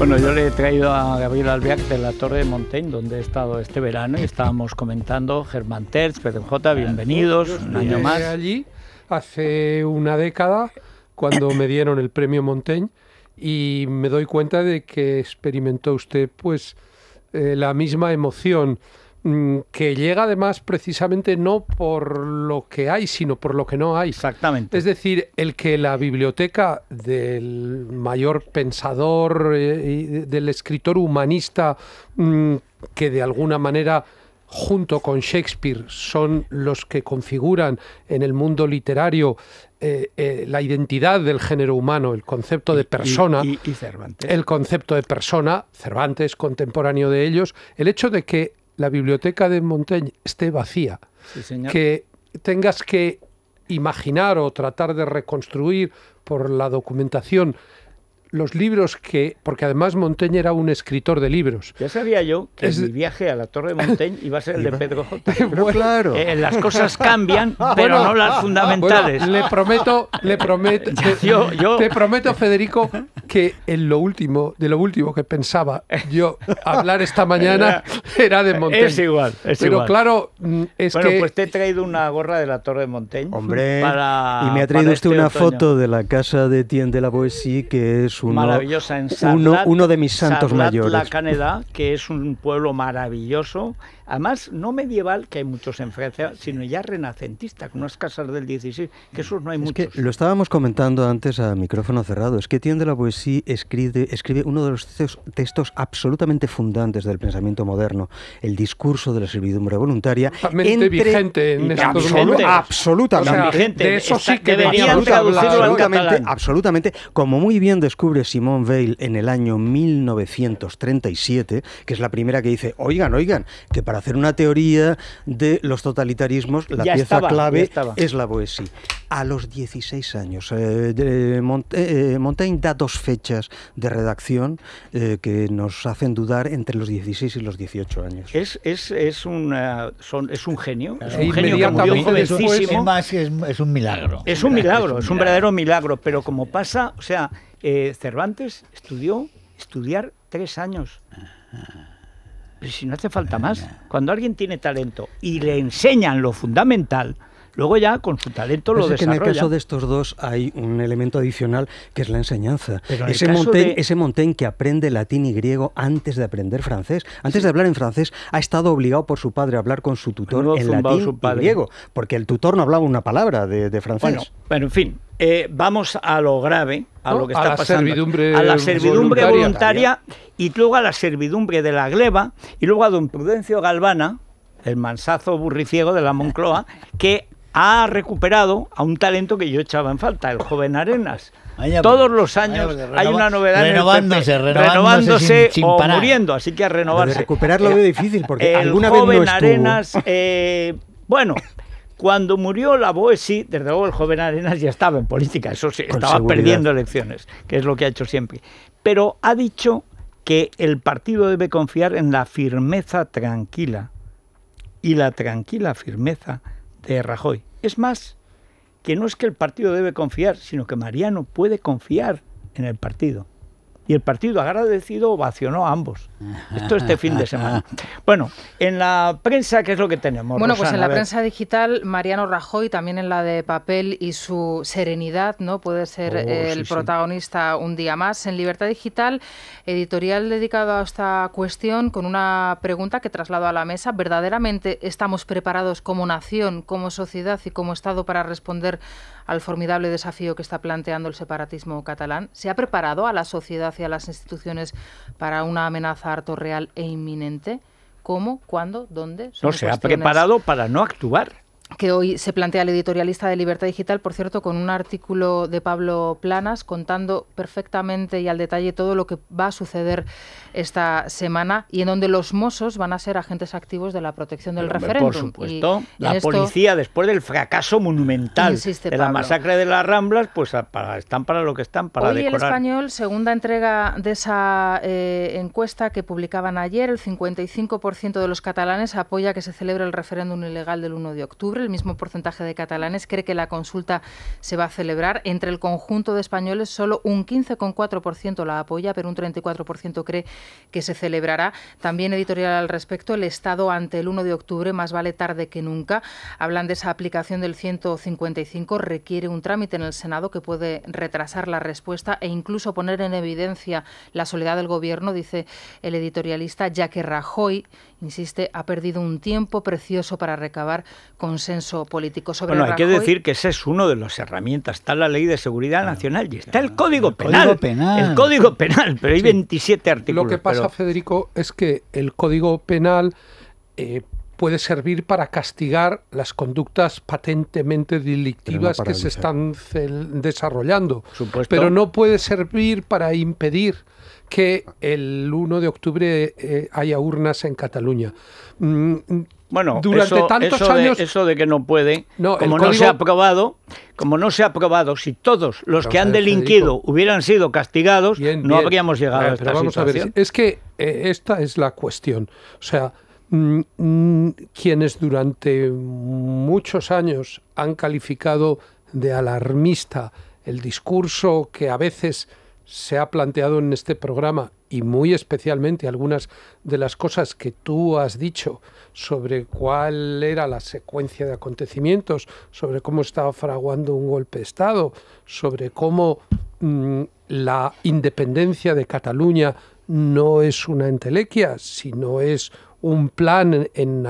Bueno, yo le he traído a Gabriel Albiac de la Torre de Montaigne, donde he estado este verano y estábamos comentando Germán Terz, Pedro J, bienvenidos, un año más. allí hace una década cuando me dieron el premio Montaigne y me doy cuenta de que experimentó usted pues eh, la misma emoción Mm, que llega además precisamente no por lo que hay, sino por lo que no hay. Exactamente. Es decir, el que la biblioteca del mayor pensador, eh, del escritor humanista, mm, que de alguna manera junto con Shakespeare son los que configuran en el mundo literario eh, eh, la identidad del género humano, el concepto de persona, y Cervantes. el concepto de persona, Cervantes contemporáneo de ellos, el hecho de que la biblioteca de Montaigne esté vacía, que tengas que imaginar o tratar de reconstruir por la documentación los libros que, porque además Montaigne era un escritor de libros. Ya sabía yo que es... mi viaje a la Torre de Montaigne iba a ser el de Pedro J. claro. Eh, las cosas cambian, pero no las ah, fundamentales. le prometo, le prometo, yo, te prometo, Federico, que en lo último, de lo último que pensaba yo hablar esta mañana era de Montaigne. Es igual, es pero claro, mm, es bueno, pues te he traído una gorra de la Torre de Montaigne. Hombre, y me ha traído usted este una foto de la casa de Tien de la Poesía que es maravillosa en uno, uno, de mis santos Sarlat mayores. La Caneda, que es un pueblo maravilloso además no medieval, que hay muchos en Francia, sino ya renacentista, con es casas del 16, que esos no hay muchos. lo estábamos comentando antes a micrófono cerrado, es que Tiende la Poesía escribe, escribe uno de los textos, absolutamente fundantes del pensamiento moderno, el discurso de la servidumbre voluntaria. Entre, vigente Absolutamente. de eso sí que deberían traducirlo absolutamente, absolutamente, como muy bien descubre Simone Weil en el año 1937, que es la primera que dice, oigan, oigan, que para hacer una teoría de los totalitarismos, la pieza clave es la poesía. A los 16 años, eh, eh, eh, Montaigne da dos fechas de redacción que nos hacen dudar entre los 16 y los 18 años. Es, es, es, un genio, es un genio que murió Es, es, un milagro. Es un milagro, es un verdadero milagro, pero como pasa, o sea, Cervantes estudió estudiar tres años. Pero si no hace falta más. Ah, Cuando alguien tiene talento y le enseñan lo fundamental, Luego ya con su talento lo desarrolla. Pues en el caso de estos dos hay un elemento adicional que es la enseñanza. ese, Montaigne, ese que aprende latín y griego antes de aprender francés, antes de hablar en francés, ha estado obligado por su padre a hablar con su tutor en latín y griego, porque el tutor no hablaba una palabra de, francés. Bueno, en fin, eh, vamos a lo grave, a lo que está pasando. a la servidumbre voluntaria y luego a la servidumbre de la gleba, y luego a don Prudencio Galvana, el mansazo burriciego de la Moncloa, que ha recuperado a un talento que yo echaba en falta, el joven Arenas. Pues, Todos los años pues, hay una novedad renovándose, renovándose, renovándose sin, muriendo, así que a renovarse. recuperar recuperarlo veo eh, difícil porque alguna vez no estuvo. Arenas, eh, bueno, cuando murió la Boesi, desde luego el joven Arenas ya estaba en política, eso sí, estaba perdiendo elecciones, que es lo que ha hecho siempre. Pero ha dicho que el partido debe confiar en la firmeza tranquila y la tranquila firmeza de Rajoy. Es más, que no es que el partido debe confiar, sino que Mariano puede confiar en el partido y el partido agradecido ovacionó a ambos. Esto este fin de semana. Bueno, en la prensa, ¿qué es lo que tenemos? Bueno, pues en la prensa digital, Mariano Rajoy, también en la de papel y su serenidad, ¿no? Puede ser oh, el protagonista un día más. En Libertad Digital, editorial dedicado a esta cuestión con una pregunta que traslado a la mesa. ¿Verdaderamente estamos preparados como nación, como sociedad y como Estado para responder al formidable desafío que está planteando el separatismo catalán? ¿Se ha preparado a la sociedad a las instituciones para una amenaza harto real e inminente? ¿Cómo? ¿Cuándo? ¿Dónde? no se ha preparado para no actuar que hoy se plantea el editorialista de Libertad Digital, por cierto, con un artículo de Pablo Planas contando perfectamente y al detalle todo lo que va a suceder esta semana y en donde los mozos van a ser agentes activos de la protección del referéndum. Por supuesto, la policía después del fracaso monumental de la masacre de las Ramblas, pues están para lo que están, para hoy el español, segunda entrega de esa eh, encuesta que publicaban ayer, el 55% de los catalanes apoya que se celebre el referéndum ilegal del 1 de octubre el mismo porcentaje de catalanes cree que la consulta se va a celebrar. Entre el conjunto de españoles, solo un 15,4% la apoya, pero un 34% cree que se celebrará. También editorial al respecto, el Estado ante el 1 de octubre, más vale tarde que nunca. Hablan de esa aplicación del 155, requiere un trámite en el Senado que puede retrasar la respuesta e incluso poner en evidencia la soledad del Gobierno, dice el editorialista, ya que Rajoy, insiste, ha perdido un tiempo precioso para recabar consejos. Bueno, hay que decir que ese es uno de las herramientas. Está la Ley de Seguridad Nacional y está el, Código, penal, El Código Penal, pero hay 27 artículos. Lo que pasa, Federico, es que el Código Penal eh, puede servir para castigar las conductas patentemente delictivas que se están desarrollando, pero no puede servir para impedir que el 1 de octubre eh, haya urnas en Cataluña. Mm, bueno, durante eso, tantos años. De, eso de que no puede, como no se ha aprobado, como no se ha aprobado, si todos los que han delinquido hubieran sido castigados, no habríamos llegado a, esta situación. es que eh, esta es la cuestión. O sea, mm, mm, quienes durante muchos años han calificado de alarmista el discurso que a veces se ha planteado en este programa y muy especialmente algunas de las cosas que tú has dicho sobre cuál era la secuencia de acontecimientos, sobre cómo estaba fraguando un golpe de Estado, sobre cómo mm, la independencia de Cataluña no es una entelequia, sino es un plan en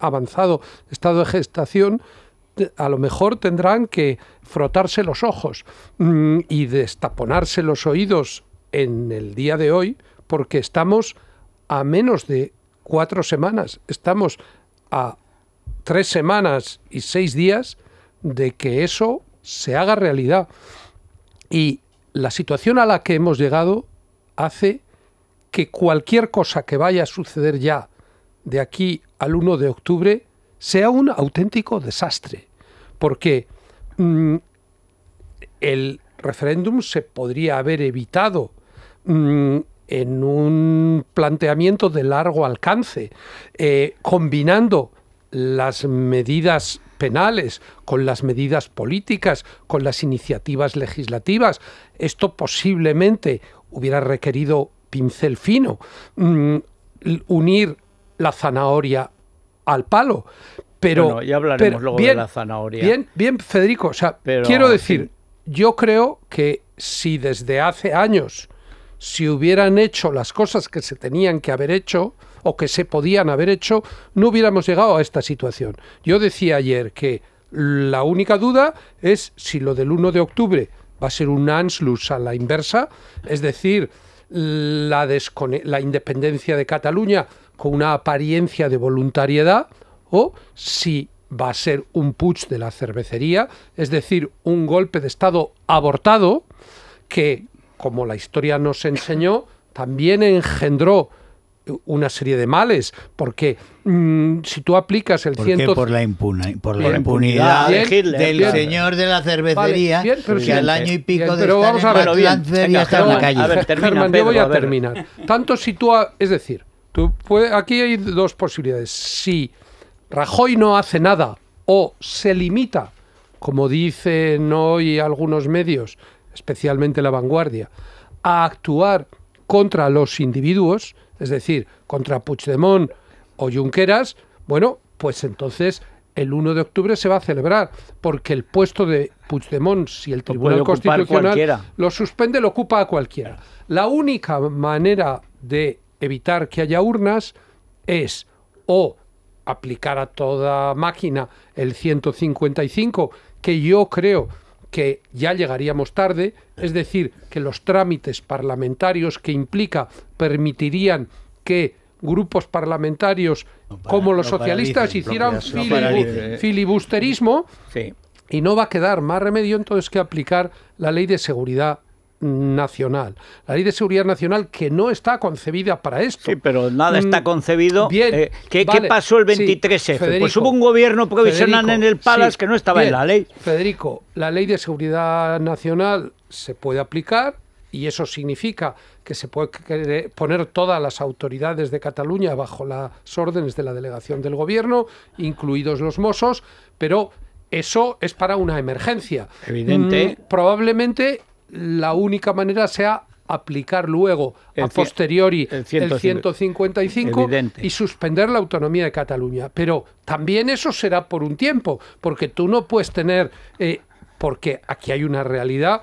avanzado estado de gestación, a lo mejor tendrán que frotarse los ojos mm, y destaponarse los oídos en el día de hoy, porque estamos a menos de cuatro semanas, estamos a tres semanas y seis días de que eso se haga realidad. Y la situación a la que hemos llegado hace que cualquier cosa que vaya a suceder ya de aquí al 1 de octubre sea un auténtico desastre, porque mm, el referéndum se podría haber evitado mm, en un planteamiento de largo alcance, eh, combinando las medidas penales, con las medidas políticas, con las iniciativas legislativas. Esto posiblemente hubiera requerido pincel fino, mm, unir la zanahoria al palo. Pero, bueno, ya hablaremos luego bien, de la zanahoria. Bien, bien, Federico. quiero decir, yo creo que si desde hace años si hubieran hecho las cosas que se tenían que haber hecho o que se podían haber hecho, no hubiéramos llegado a esta situación. Yo decía ayer que la única duda es si lo del 1 de octubre va a ser un Anschluss a la inversa, es decir, la, la independencia de Cataluña con una apariencia de voluntariedad o si va a ser un putsch de la cervecería, es decir, un golpe de Estado abortado que, como la historia nos enseñó, también engendró una serie de males, porque mm, si tú aplicas el ¿Por por la, impunidad, del señor de la cervecería, al año y pico de a ver, la calle. yo voy a, terminar. Tanto si tú... es decir, Tú aquí hay dos posibilidades. Si Rajoy no hace nada o se limita, como dicen hoy algunos medios, especialmente la vanguardia, a actuar contra los individuos, es decir, contra Puigdemont o Junqueras, bueno, pues entonces el 1 de octubre se va a celebrar, porque el puesto de Puigdemont, si el Tribunal Constitucional lo suspende, lo ocupa a cualquiera. La única manera de evitar que haya urnas es o aplicar a toda máquina el 155, que yo creo que ya llegaríamos tarde, es decir, que los trámites parlamentarios que implica permitirían que grupos parlamentarios como los socialistas hicieran eh. filibusterismo y no va a quedar más remedio entonces que aplicar la ley de seguridad nacional. La ley de seguridad nacional que no está concebida para esto. Sí, pero nada mm, está concebido. Bien, eh, ¿qué, pasó el 23F? pues hubo un gobierno provisional en el Palace que no estaba en la ley. Federico, la ley de seguridad nacional se puede aplicar y eso significa que se puede poner todas las autoridades de Cataluña bajo las órdenes de la delegación del gobierno, incluidos los mossos pero eso es para una emergencia. Evidente. Mm, probablemente la única manera sea aplicar luego a posteriori el, 155 y suspender la autonomía de Cataluña. Pero también eso será por un tiempo, porque tú no puedes tener, eh, porque aquí hay una realidad,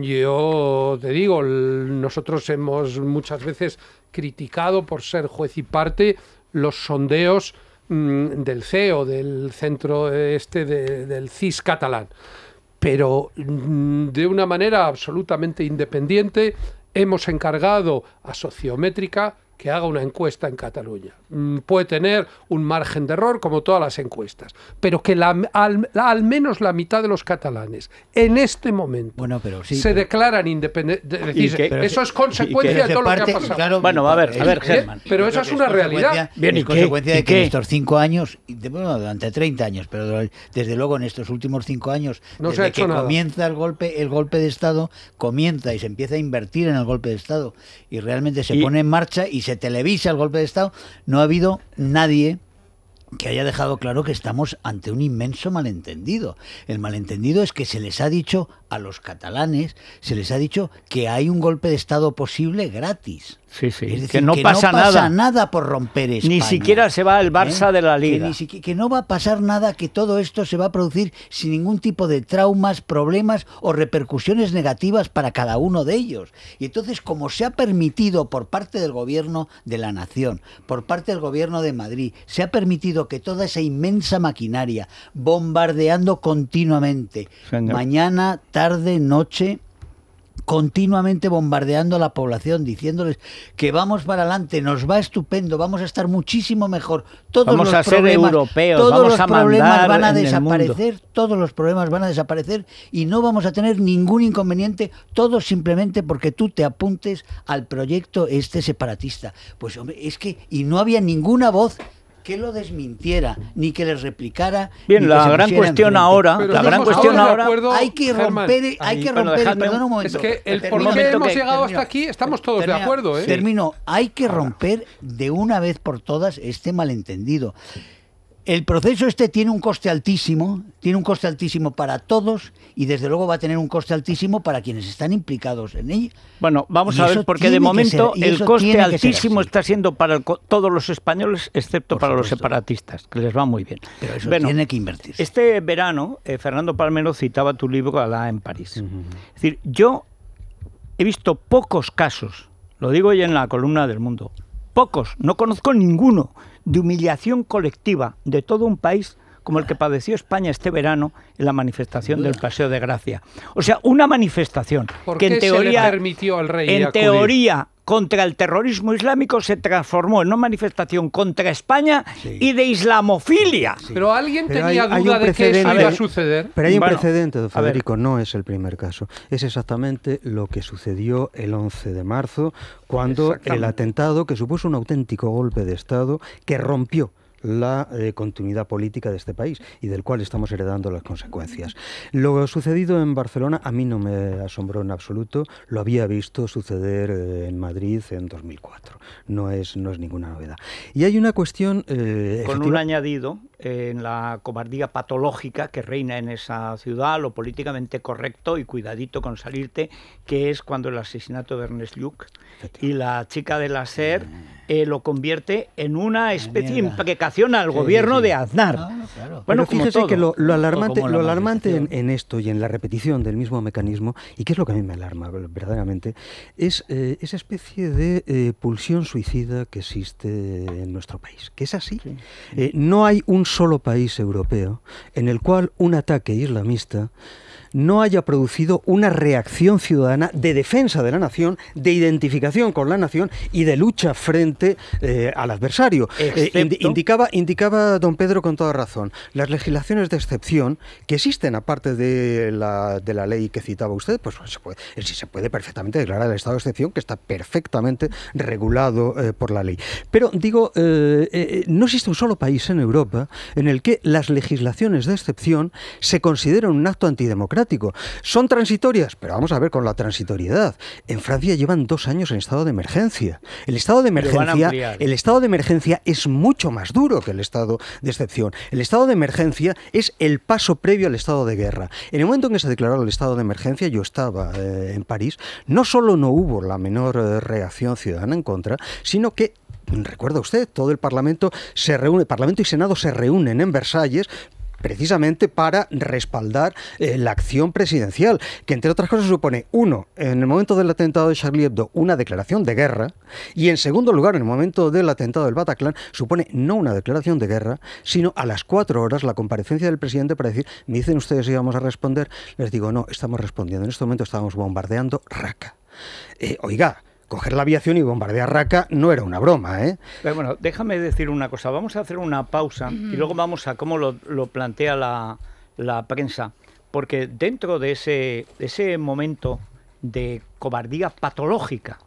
yo te digo, nosotros hemos muchas veces criticado por ser juez y parte los sondeos mm, del CEO, del centro este del CIS catalán pero mm, de una manera absolutamente independiente hemos encargado a Sociométrica que haga una encuesta en Cataluña. Mm, puede tener un margen de error como todas las encuestas, pero que la, al, menos la mitad de los catalanes en este momento se declaran independientes. eso es consecuencia de todo lo que ha pasado. bueno, a ver, a ver, Germán. Pero eso es una realidad. ¿y consecuencia de que en estos cinco años, bueno, durante 30 años, pero desde luego en estos últimos cinco años, desde que comienza el golpe, el golpe de Estado, comienza y se empieza a invertir en el golpe de Estado y realmente se pone en marcha y se televisa el golpe de Estado, no ha habido nadie que haya dejado claro que estamos ante un inmenso malentendido. El malentendido es que se les ha dicho a los catalanes, se les ha dicho que hay un golpe de Estado posible gratis que no, pasa, nada. por romper España. Ni siquiera se va el Barça ¿eh? de la Liga. Que, no va a pasar nada, que todo esto se va a producir sin ningún tipo de traumas, problemas o repercusiones negativas para cada uno de ellos. Y entonces, como se ha permitido por parte del gobierno de la nación, por parte del gobierno de Madrid, se ha permitido que toda esa inmensa maquinaria, bombardeando continuamente, mañana, tarde, noche, continuamente bombardeando a la población, diciéndoles que vamos para adelante, nos va estupendo, vamos a estar muchísimo mejor. Todos vamos los a problemas, europeos, todos los problemas van a desaparecer, todos los problemas van a desaparecer y no vamos a tener ningún inconveniente, todo simplemente porque tú te apuntes al proyecto este separatista. Pues hombre, es que y no había ninguna voz que lo desmintiera ni que les replicara. Bien, la gran cuestión ahora, la gran cuestión ahora, hay que romper, hay que romper, perdón un momento. Es que el por qué hemos llegado hasta aquí estamos todos de acuerdo, ¿eh? Termino, hay que romper de una vez por todas este malentendido. El proceso este tiene un coste altísimo, tiene un coste altísimo para todos y desde luego va a tener un coste altísimo para quienes están implicados en ello. Bueno, vamos a ver, porque de momento el coste altísimo está siendo para todos los españoles, excepto para los separatistas, que les va muy bien. Pero tiene que invertir. Este verano, eh, Fernando Palmero citaba tu libro Alá en París. Es decir, yo he visto pocos casos, lo digo hoy en la columna del mundo, pocos, no conozco ninguno de humillación colectiva de todo un país como el que padeció España este verano en la manifestación del Paseo de Gracia. O sea, una manifestación que en teoría permitió al rey en teoría contra el terrorismo islámico se transformó en una manifestación contra España y de islamofilia. Pero alguien tenía duda de que eso iba a suceder. Pero hay un precedente, don Federico, no es el primer caso. Es exactamente lo que sucedió el 11 de marzo, cuando el atentado que supuso un auténtico golpe de Estado que rompió la eh, continuidad política de este país y del cual estamos heredando las consecuencias. Lo sucedido en Barcelona a mí no me asombró en absoluto, lo había visto suceder eh, en Madrid en 2004, no es, no es ninguna novedad. Y hay una cuestión... Eh, Con un añadido, en la cobardía patológica que reina en esa ciudad, lo políticamente correcto y cuidadito con salirte, que es cuando el asesinato de Ernest Luke y la chica de la SER eh, lo convierte en una especie de imprecación al gobierno de Aznar. Ah, bueno, fíjese que lo, alarmante, lo alarmante en, esto y en la repetición del mismo mecanismo, y que es lo que a mí me alarma verdaderamente, es eh, esa especie de eh, pulsión suicida que existe en nuestro país, que es así. no hay un solo país europeo en el cual un ataque islamista no haya producido una reacción ciudadana de defensa de la nación, de identificación con la nación y de lucha frente eh, al adversario. Eh, indicaba, indicaba don Pedro con toda razón, las legislaciones de excepción que existen aparte de la, ley que citaba usted, pues, se puede, se puede perfectamente declarar el estado de excepción que está perfectamente regulado eh, por la ley. Pero digo, no existe un solo país en Europa en el que las legislaciones de excepción se consideran un acto antidemocrático son transitorias, pero vamos a ver con la transitoriedad. En Francia llevan dos años en estado de emergencia. El estado de emergencia, el estado de emergencia es mucho más duro que el estado de excepción. El estado de emergencia es el paso previo al estado de guerra. En el momento en que se declaró el estado de emergencia, yo estaba eh, en París, no solo no hubo la menor eh, reacción ciudadana en contra, sino que recuerda usted, todo el Parlamento se reúne, Parlamento y Senado se reúnen en Versalles precisamente para respaldar eh, la acción presidencial, que entre otras cosas supone, uno, en el momento del atentado de Charlie Hebdo, una declaración de guerra, y en segundo lugar, en el momento del atentado del Bataclan, supone no una declaración de guerra, sino a las cuatro horas la comparecencia del presidente para decir, me dicen ustedes si vamos a responder, les digo, no, estamos respondiendo, en este momento estamos bombardeando Raqqa. Eh, oiga, coger la aviación y bombardear Raca no era una broma. ¿eh? Pero bueno, déjame decir una cosa. Vamos a hacer una pausa y luego vamos a cómo lo, plantea la, prensa. Porque dentro de ese, momento de cobardía patológica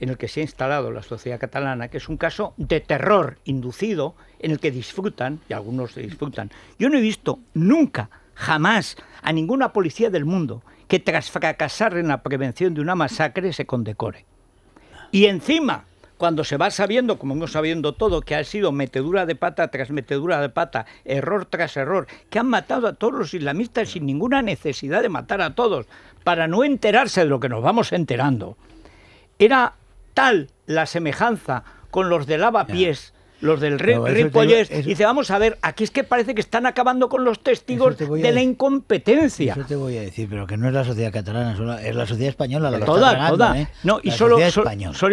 en el que se ha instalado la sociedad catalana, que es un caso de terror inducido en el que disfrutan, y algunos disfrutan. Yo no he visto nunca, jamás, a ninguna policía del mundo que tras fracasar en la prevención de una masacre se condecore. Y encima, cuando se va sabiendo, como hemos sabiendo todo, que ha sido metedura de pata tras metedura de pata, error tras error, que han matado a todos los islamistas sin ninguna necesidad de matar a todos, para no enterarse de lo que nos vamos enterando, era tal la semejanza con los de lavapiés los del Re Dice, vamos a ver, aquí es que parece que están acabando con los testigos de la incompetencia. Eso te voy a decir, pero que no es la sociedad catalana, es la sociedad española la que está ganando, ¿eh? No, y solo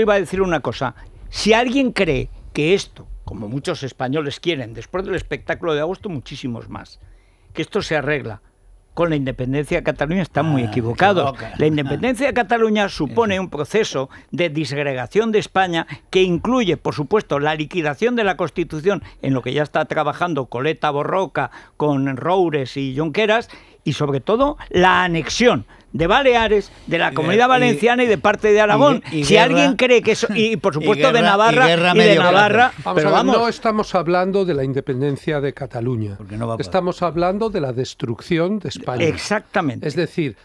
iba a decir una cosa. Si alguien cree que esto, como muchos españoles quieren, después del espectáculo de agosto, muchísimos más, que esto se arregla con la independencia de Cataluña están muy ah, equivocados. La independencia de Cataluña supone un proceso de disgregación de España que incluye, por supuesto, la liquidación de la Constitución, en lo que ya está trabajando Coleta Borroca con Roures y Jonqueras, y sobre todo la anexión de Baleares, de la eh, Comunidad Valenciana y, de parte de Aragón. Y, si alguien cree que eso, y por supuesto de Navarra y, de Navarra, pero vamos. no estamos hablando de la independencia de Cataluña. estamos hablando de la destrucción de España. Exactamente. Es decir,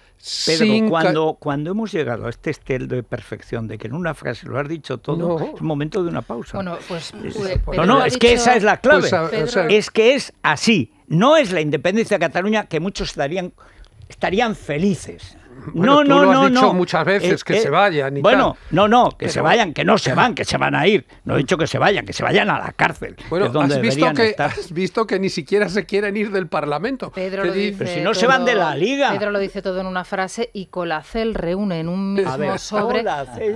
pero cuando, cuando hemos llegado a este estel de perfección, de que en una frase lo has dicho todo, es momento de una pausa. Bueno, pues, pues no, no, es que esa es la clave. Pues, ah, es que es así. No es la independencia de Cataluña que muchos darían estarían felices. Bueno, no, tú no, lo no, dicho no. muchas veces eh, que eh, se vayan. bueno, no, no, que se vayan, que no se van, que se van a ir. No he dicho que se vayan, que se vayan a la cárcel. Bueno, has, visto que, has visto que ni siquiera se quieren ir del Parlamento. Pedro lo dice, Pero si no se van de la Liga. Pedro lo dice todo en una frase y Colacel reúne en un mismo sobre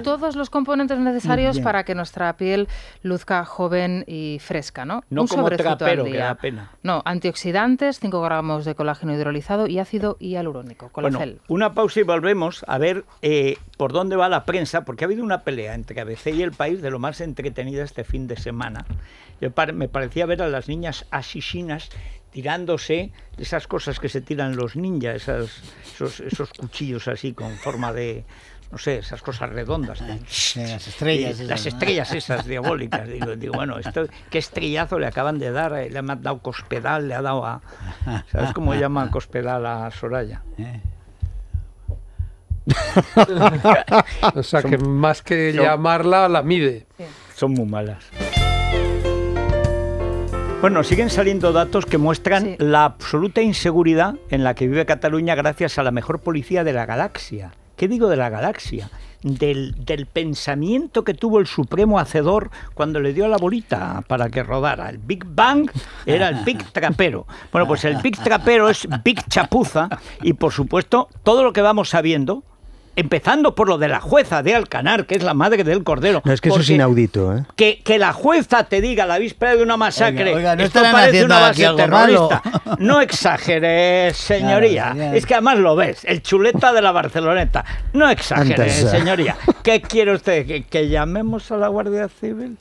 todos los componentes necesarios para que nuestra piel luzca joven y fresca, ¿no? No como trapero, que da pena. No, antioxidantes, 5 gramos de colágeno hidrolizado y ácido hialurónico. Colacel. Bueno, una pausa si volvemos a ver eh, por dónde va la prensa, porque ha habido una pelea entre ABC y El País de lo más entretenida este fin de semana. Yo me parecía ver a las niñas asesinas tirándose esas cosas que se tiran los ninjas, esas, esos, cuchillos así con forma de, no sé, esas cosas redondas. Ah, las estrellas. Esas, las estrellas esas diabólicas. Digo, bueno, esto, qué estrellazo le acaban de dar, eh, le han dado cospedal, le ha dado a... ¿Sabes cómo llama cospedal a Soraya? Eh. o sea que más que llamarla, la mide. Son muy malas. Bueno, siguen saliendo datos que muestran la absoluta inseguridad en la que vive Cataluña gracias a la mejor policía de la galaxia. ¿Qué digo de la galaxia? del, pensamiento que tuvo el supremo hacedor cuando le dio la bolita para que rodara. El Big Bang era el Big Trapero. Bueno, pues el Big Trapero es Big Chapuza y por supuesto todo lo que vamos sabiendo empezando por lo de la jueza de Alcanar, que es la madre del cordero. No, es que eso es inaudito. ¿eh? Que, que, la jueza te diga la víspera de una masacre, no esto parece una base terrorista. No exageres, señoría. es que además lo ves, el chuleta de la Barceloneta. No exageres, señoría. ¿Qué quiere usted? ¿Que llamemos a la Guardia Civil?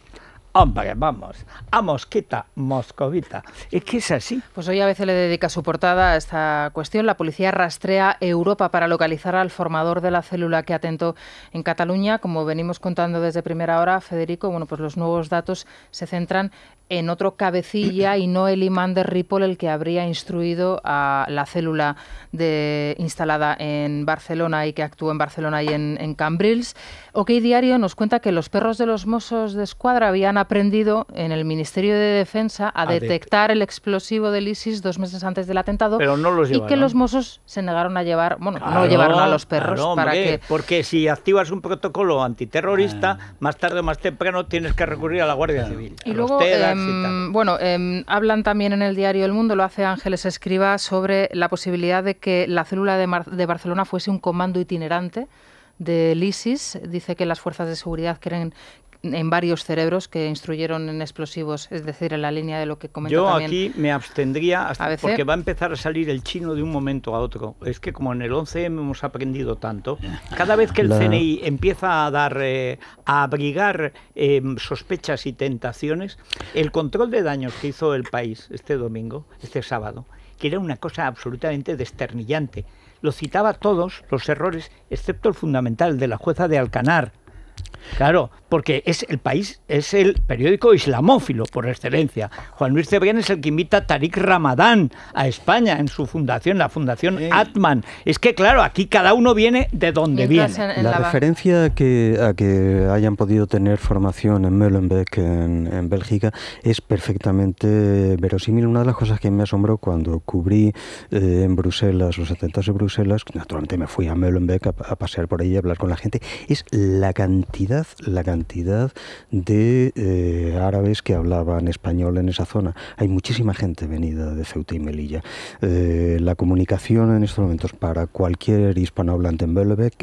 Hombre, vamos, a mosquita moscovita. Es que es así. Pues hoy a veces le dedica su portada a esta cuestión. La policía rastrea Europa para localizar al formador de la célula que atentó en Cataluña. Como venimos contando desde primera hora, Federico, bueno, pues los nuevos datos se centran en otro cabecilla y no el imán de Ripoll el que habría instruido a la célula de, instalada en Barcelona y que actuó en Barcelona y en, Cambrils. OK Diario nos cuenta que los perros de los mozos de escuadra habían aprendido en el Ministerio de Defensa a, detectar el explosivo del ISIS dos meses antes del atentado y que los mozos se negaron a llevar, bueno, no llevaron a los perros Porque si activas un protocolo antiterrorista, ah. más tarde o más temprano tienes que recurrir a la Guardia Civil. Y luego, eh, Em, bueno, em, hablan también en el diario El Mundo, lo hace Ángeles Escriba, sobre la posibilidad de que la célula de, de Barcelona fuese un comando itinerante del ISIS. Dice que las fuerzas de seguridad quieren en varios cerebros que instruyeron en explosivos, es decir, en la línea de lo que comentó Yo aquí me abstendría hasta porque va a empezar a salir el chino de un momento a otro. Es que como en el 11M hemos aprendido tanto, cada vez que el CNI empieza a dar eh, a abrigar eh, sospechas y tentaciones, el control de daños que hizo el país este domingo, este sábado, que era una cosa absolutamente desternillante. Lo citaba todos los errores, excepto el fundamental de la jueza de Alcanar, Claro, porque es el país, es el periódico islamófilo por excelencia. Juan Luis Cebrián es el que invita a Tariq Ramadán a España en su fundación, la fundación Atman. Es que claro, aquí cada uno viene de donde viene. la, referencia a que, a que hayan podido tener formación en Molenbeek, en, Bélgica, es perfectamente verosímil. Una de las cosas que me asombró cuando cubrí eh, en Bruselas los atentados de Bruselas, naturalmente me fui a Molenbeek a, pasear por allí y hablar con la gente, es la cantidad la cantidad de eh, árabes que hablaban español en esa zona. Hay muchísima gente venida de Ceuta y Melilla. Eh, la comunicación en estos momentos para cualquier hispanohablante en Böllenbeck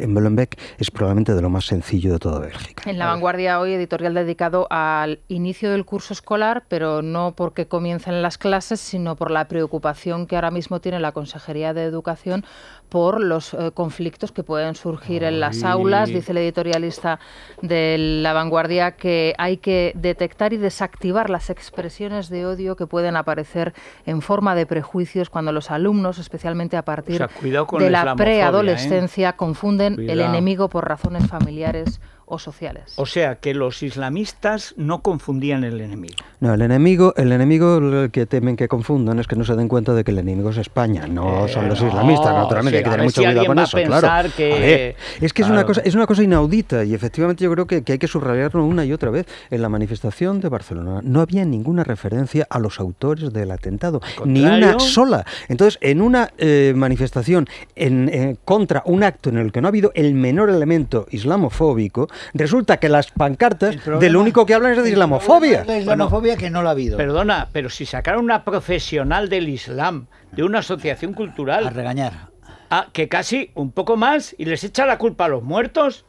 en es probablemente de lo más sencillo de toda Bélgica. En la vanguardia hoy editorial dedicado al inicio del curso escolar, pero no porque comiencen las clases, sino por la preocupación que ahora mismo tiene la Consejería de Educación por los eh, conflictos que pueden surgir en las aulas. Dice el editorialista de La Vanguardia que hay que detectar y desactivar las expresiones de odio que pueden aparecer en forma de prejuicios cuando los alumnos, especialmente a partir de la, ¿eh? preadolescencia, confunden el enemigo por razones familiares o sociales. O sea, que los islamistas no confundían el enemigo. No, el enemigo, el enemigo que temen que confundan es que no se den cuenta de que el enemigo es España, no eh, son los islamistas, naturalmente, que mucho con eso, claro. es que es una cosa, es una cosa inaudita y efectivamente yo creo que, hay que subrayarlo una y otra vez. En la manifestación de Barcelona no había ninguna referencia a los autores del atentado, ni una sola. Entonces, en una eh, manifestación en, eh, contra un acto en el que no ha habido el menor elemento islamofóbico, resulta que las pancartas del único que hablan es de islamofobia. islamofobia que no ha habido. Perdona, pero si sacaron una profesional del Islam de una asociación cultural. A regañar. A, que casi un poco más y les echa la culpa a los muertos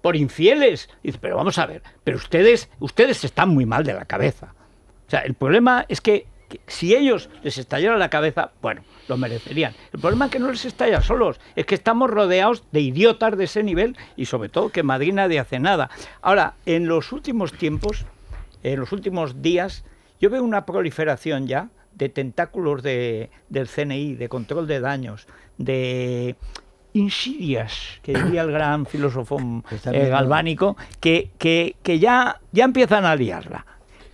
por infieles. Dice, pero vamos a ver, pero ustedes, ustedes están muy mal de la cabeza. O sea, el problema es que si ellos les estallara la cabeza, bueno, lo merecerían. El problema es que no les estalla solos, es que estamos rodeados de idiotas de ese nivel y sobre todo que Madrina de hace nada. Ahora, en los últimos tiempos, en los últimos días, yo veo una proliferación ya de tentáculos de, del CNI, de control de daños, de insidias, que diría el gran filósofo pues eh, galvánico, que, que ya, ya empiezan a liarla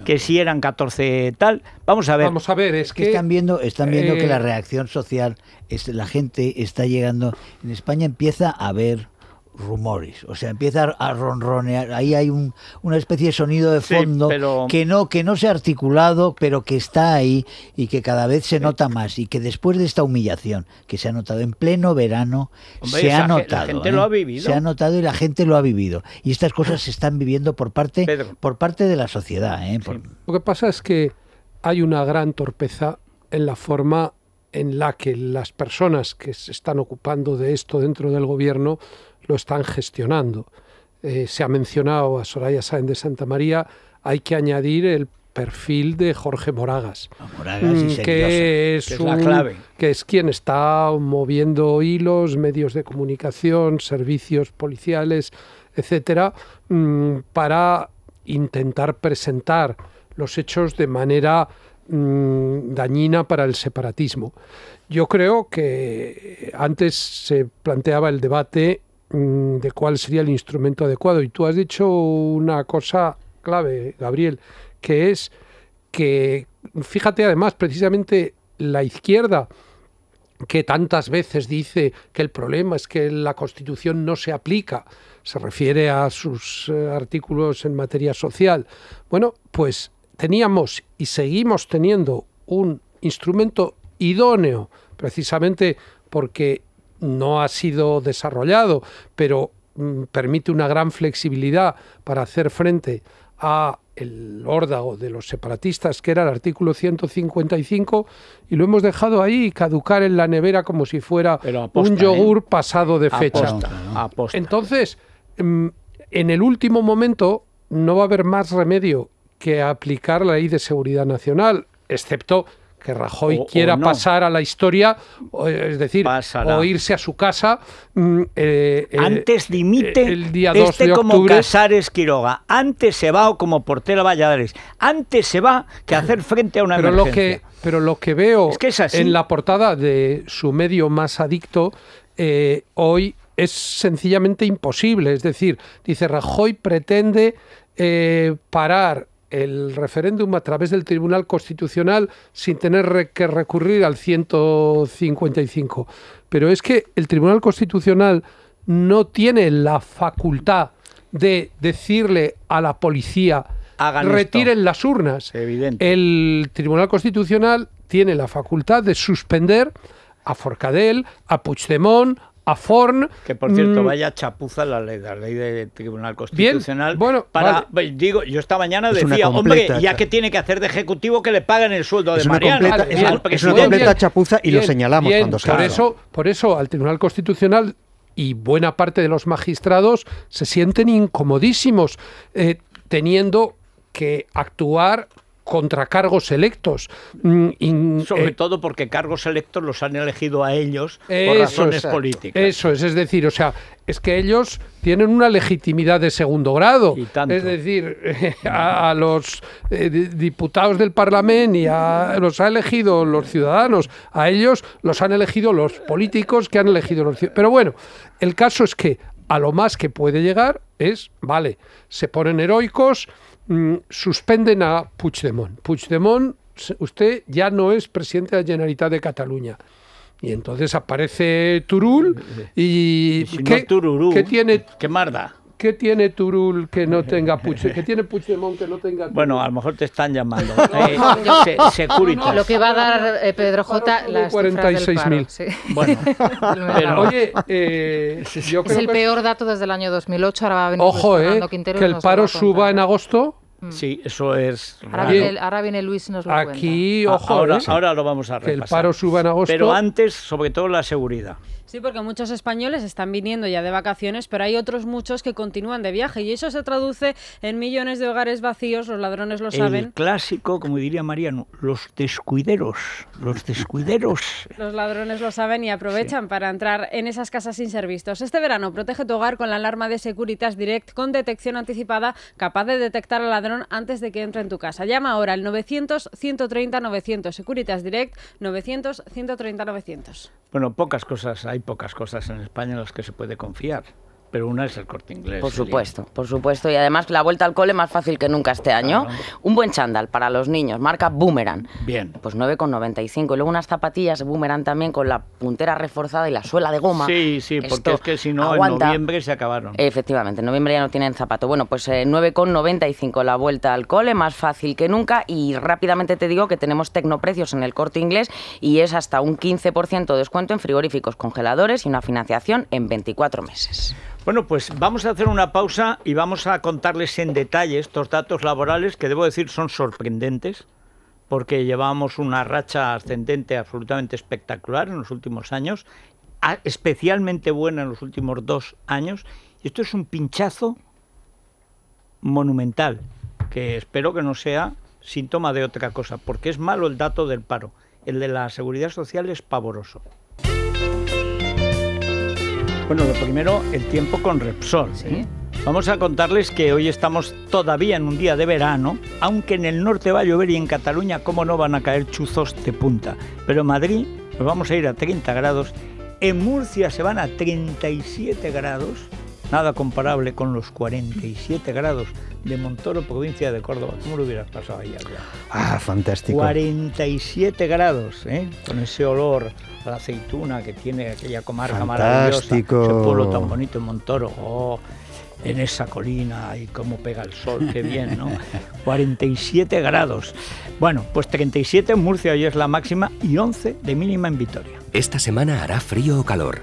que si eran 14 tal. Vamos a ver. Vamos a ver, es que. Están viendo, están viendo que la eh, reacción social, es, la gente está llegando. En España empieza a ver rumores. O sea, empieza a ronronear. Ahí hay una especie de sonido de fondo que no que no se ha articulado, pero que está ahí y que cada vez se nota más. Y que después de esta humillación que se ha notado en pleno verano, se ha notado. ¿eh? Se ha notado y la gente lo ha vivido. Y estas cosas se están viviendo por parte, por parte de la sociedad. ¿eh? Lo que pasa es que hay una gran torpeza en la forma en la que las personas que se están ocupando de esto dentro del gobierno lo están gestionando. Eh, se ha mencionado a Soraya Sáenz de Santa María, hay que añadir el perfil de Jorge Moragas, ah, mm, que, es, clave. que es quien está moviendo hilos, medios de comunicación, servicios policiales, etcétera, mm, para intentar presentar los hechos de manera mm, dañina para el separatismo. Yo creo que antes se planteaba el debate Mm, de cuál sería el instrumento adecuado. Y tú has dicho una cosa clave, Gabriel, que es que, fíjate además, precisamente la izquierda, que tantas veces dice que el problema es que la Constitución no se aplica, se refiere a sus eh, artículos en materia social. Bueno, pues teníamos y seguimos teniendo un instrumento idóneo, precisamente porque no ha sido desarrollado, pero mm, permite una gran flexibilidad para hacer frente a el órdago de los separatistas, que era el artículo 155, y lo hemos dejado ahí caducar en la nevera como si fuera un ¿eh? yogur pasado de fecha. Entonces, mm, en el último momento no va a haber más remedio que aplicar la ley de seguridad nacional, excepto que Rajoy quiera pasar a la historia, es decir, o irse a su casa. Mm, eh, eh, antes dimite el día 2 este de como Casares Quiroga, antes se va o como Portela Valladares, antes se va que hacer frente a una pero que, pero lo que veo que en la portada de su medio más adicto eh, hoy es sencillamente imposible. Es decir, dice Rajoy pretende parar el referéndum a través del Tribunal Constitucional sin tener que recurrir al 155. Pero es que el Tribunal Constitucional no tiene la facultad de decirle a la policía Hagan retiren las urnas. El Tribunal Constitucional tiene la facultad de suspender a Forcadell, a Puigdemont, a Forn. Que por cierto, mm. vaya chapuza la ley, la ley del Tribunal Constitucional. bueno, pues, digo, yo esta mañana decía, hombre, ya que tiene que hacer de ejecutivo que le paguen el sueldo de Mariano. es, una completa chapuza y lo señalamos cuando se por eso, por eso al Tribunal Constitucional y buena parte de los magistrados se sienten incomodísimos eh, teniendo que actuar contra cargos electos. Mm, Sobre eh, todo porque cargos electos los han elegido a ellos por razones eh, políticas. Eso es, decir, o sea, es que ellos tienen una legitimidad de segundo grado. Es decir, a, los eh, diputados del Parlamento y a, los ha elegido los ciudadanos, a ellos los han elegido los políticos que han elegido los ciudadanos. Pero bueno, el caso es que a lo más que puede llegar es, vale, se ponen heroicos, Mm, suspenden a Puigdemont. Puigdemont, usted ya no es presidente de la Generalitat de Cataluña. Y entonces aparece Turul eh, eh. y... ¿qué, tiene? ¿Qué marda? ¿Qué tiene Turul que no tenga Puche, ¿Qué tiene Puchemón que no tenga Bueno, a lo mejor te están llamando. eh, Securitas. Lo que va a dar eh, Pedro J. las 46.000. Bueno, Oye, eh, yo creo es el peor dato desde el año 2008. Ahora va a venir Ojo, eh, que el paro suba en agosto. Mm. Sí, eso es. Ahora, Viene, ahora viene, Luis y nos lo Aquí, ojo. Ahora, eh, ahora, lo vamos a repasar. Que el paro suba en agosto. Pero antes, sobre todo, la seguridad. Sí, porque muchos españoles están viniendo ya de vacaciones, pero hay otros muchos que continúan de viaje y eso se traduce en millones de hogares vacíos, los ladrones lo saben. El clásico, como diría Mariano, los descuideros, los descuideros. los ladrones lo saben y aprovechan para entrar en esas casas sin ser vistos. Este verano protege tu hogar con la alarma de Securitas Direct con detección anticipada capaz de detectar al ladrón antes de que entre en tu casa. Llama ahora al 900 130 900 Securitas Direct 900 130 900. Bueno, pocas cosas, hay pocas cosas en España en las que se puede confiar pero una es el corte inglés. Por supuesto, por supuesto. Y además la vuelta al cole más fácil que nunca este año. Un buen chándal para los niños, marca Boomerang. Bien. Pues 9,95. Y luego unas zapatillas Boomerang también con la puntera reforzada y la suela de goma. Sí, sí, porque es que si no, en noviembre se acabaron. Efectivamente, en noviembre ya no tienen zapato. Bueno, pues 9,95 eh, la vuelta al cole, más fácil que nunca. Y rápidamente te digo que tenemos tecnoprecios en el corte inglés y es hasta un 15% de descuento en frigoríficos congeladores y una financiación en 24 meses. Bueno, pues vamos a hacer una pausa y vamos a contarles en detalle estos datos laborales que debo decir son sorprendentes porque llevamos una racha ascendente absolutamente espectacular en los últimos años, especialmente buena en los últimos dos años. y Esto es un pinchazo monumental, que espero que no sea síntoma de otra cosa, porque es malo el dato del paro. El de la seguridad social es pavoroso. Bueno, lo primero, el tiempo con Repsol. ¿eh? Vamos a contarles que hoy estamos todavía en un día de verano, aunque en el norte va a llover y en Cataluña, cómo no van a caer chuzos de punta. Pero en Madrid nos vamos a ir a 30 grados, en Murcia se van a 37 grados, nada comparable con los 47 grados de Montoro, provincia de Córdoba. ¿Cómo lo hubieras pasado ahí allá? Ah, fantástico. 47 grados, ¿eh? con ese olor a la aceituna que tiene aquella comarca fantástico. maravillosa, ese pueblo tan bonito en Montoro. Oh, en esa colina y cómo pega el sol, qué bien, ¿no? 47 grados. Bueno, pues 37 en Murcia hoy es la máxima y 11 de mínima en Vitoria. Esta semana hará frío o calor.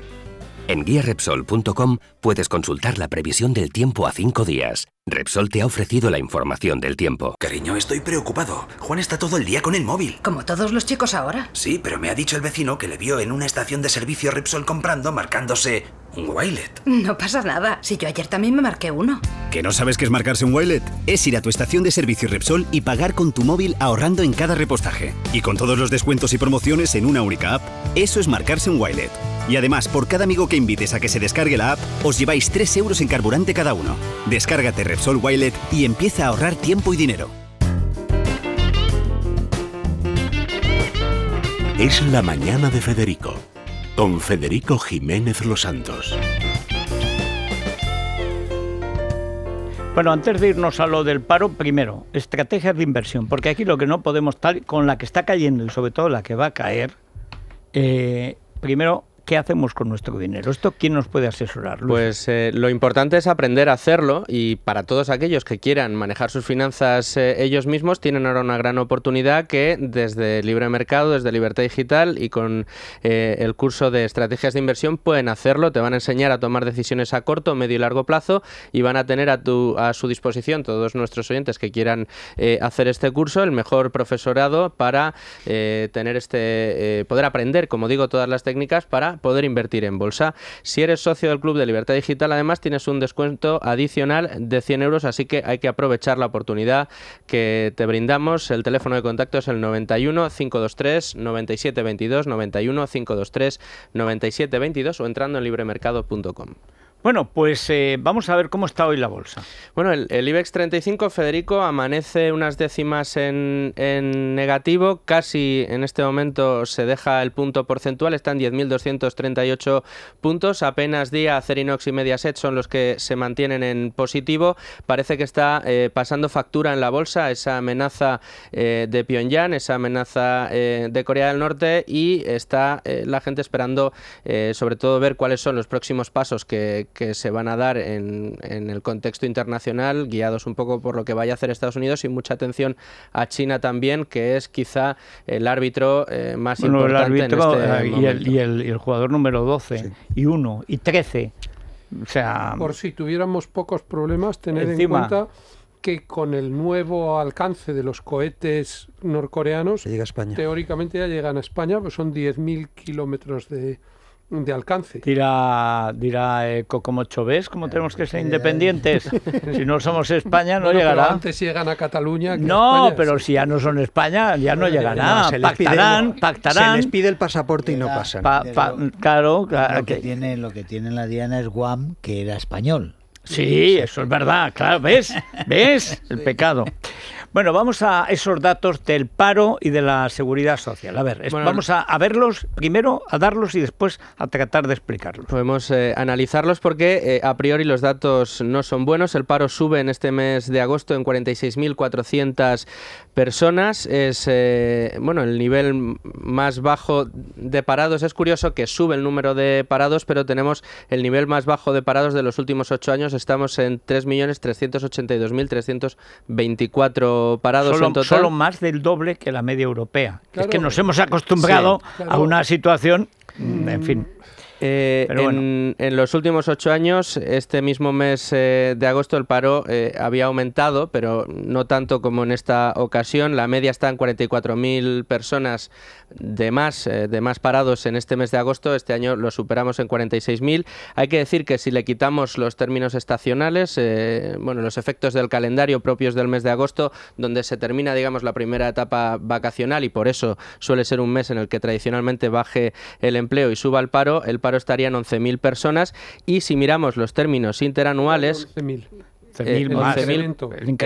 En guiarepsol.com puedes consultar la previsión del tiempo a 5 días. Repsol te ha ofrecido la información del tiempo. Cariño, estoy preocupado. Juan está todo el día con el móvil. Como todos los chicos ahora. Sí, pero me ha dicho el vecino que le vio en una estación de servicio Repsol comprando marcándose un Wilet. No pasa nada, si yo ayer también me marqué uno. ¿Que no sabes qué es marcarse un wallet? Es ir a tu estación de servicio Repsol y pagar con tu móvil ahorrando en cada repostaje. Y con todos los descuentos y promociones en una única app. Eso es marcarse un Wilet. Y además, por cada amigo que invites a que se descargue la app, os lleváis 3 euros en carburante cada uno. Descárgate Repsol Wilet y empieza a ahorrar tiempo y dinero. Es la mañana de Federico, con Federico Jiménez Los Santos. Bueno, antes de irnos a lo del paro, primero, estrategias de inversión, porque aquí lo que no podemos, tal con la que está cayendo y sobre todo la que va a caer, eh, primero, ¿qué hacemos con nuestro dinero? ¿Esto quién nos puede asesorar? Pues eh, lo importante es aprender a hacerlo y para todos aquellos que quieran manejar sus finanzas eh, ellos mismos, tienen ahora una gran oportunidad que desde Libre Mercado, desde Libertad Digital y con eh, el curso de estrategias de inversión pueden hacerlo. Te van a enseñar a tomar decisiones a corto, medio y largo plazo y van a tener a, a su disposición todos nuestros oyentes que quieran hacer este curso, el mejor profesorado para tener este poder aprender, como digo, todas las técnicas para poder invertir en bolsa. Si eres socio del Club de Libertad Digital, además tienes un descuento adicional de 100 euros, así que hay que aprovechar la oportunidad que te brindamos. El teléfono de contacto es el 91 523 9722, 91 523 9722 o entrando en libremercado.com. Bueno, pues eh, vamos a ver cómo está hoy la bolsa. Bueno, el, IBEX 35, Federico, amanece unas décimas en, en, negativo, casi en este momento se deja el punto porcentual, están 10.238 puntos, apenas día Cerinox y Mediaset son los que se mantienen en positivo, parece que está eh, pasando factura en la bolsa esa amenaza eh, de Pyongyang, esa amenaza de Corea del Norte y está la gente esperando sobre todo ver cuáles son los próximos pasos que que se van a dar en, el contexto internacional, guiados un poco por lo que vaya a hacer Estados Unidos y mucha atención a China también, que es quizá el árbitro eh, más importante. en este eh, y, el, y, el, y, el, jugador número 12, y 1, y 13. O sea, por si tuviéramos pocos problemas, tener en cuenta que con el nuevo alcance de los cohetes norcoreanos, llega teóricamente ya llegan a España, pues son 10.000 kilómetros de, de alcance. Dirá, dirá eco eh, como Chovés, como tenemos que ser eh, independientes. Eh. si no somos España, no llegará. antes llegan a Cataluña. no, pero si ya no son España, ya no llegará. pactarán, pide, pactarán. Se les pide el pasaporte y no pasa claro, claro. que, tiene, lo que tiene la Diana es Guam, que era español. Sí, eso es verdad, claro, ¿ves? ¿Ves? El pecado. Bueno, vamos a esos datos del paro y de la seguridad social. A ver, vamos a, verlos primero, a darlos y después a tratar de explicarlos. Podemos eh, analizarlos porque eh, a priori los datos no son buenos. El paro sube en este mes de agosto en 46.400 personas. Es eh, bueno el nivel más bajo de parados. Es curioso que sube el número de parados, pero tenemos el nivel más bajo de parados de los últimos ocho años. Estamos en 3.382.324 parados solo, en más del doble que la media europea. Es que nos hemos acostumbrado a una situación, en mm. fin. Eh, en, los últimos ocho años, este mismo mes eh, de agosto, el paro eh, había aumentado, pero no tanto como en esta ocasión. La media está en 44.000 personas de más, de más parados en este mes de agosto. Este año lo superamos en 46.000. Hay que decir que si le quitamos los términos estacionales, bueno, los efectos del calendario propios del mes de agosto, donde se termina, digamos, la primera etapa vacacional y por eso suele ser un mes en el que tradicionalmente baje el empleo y suba el paro, el paro estarían 11.000 personas y si miramos los términos interanuales... 11.000. Eh, más. el,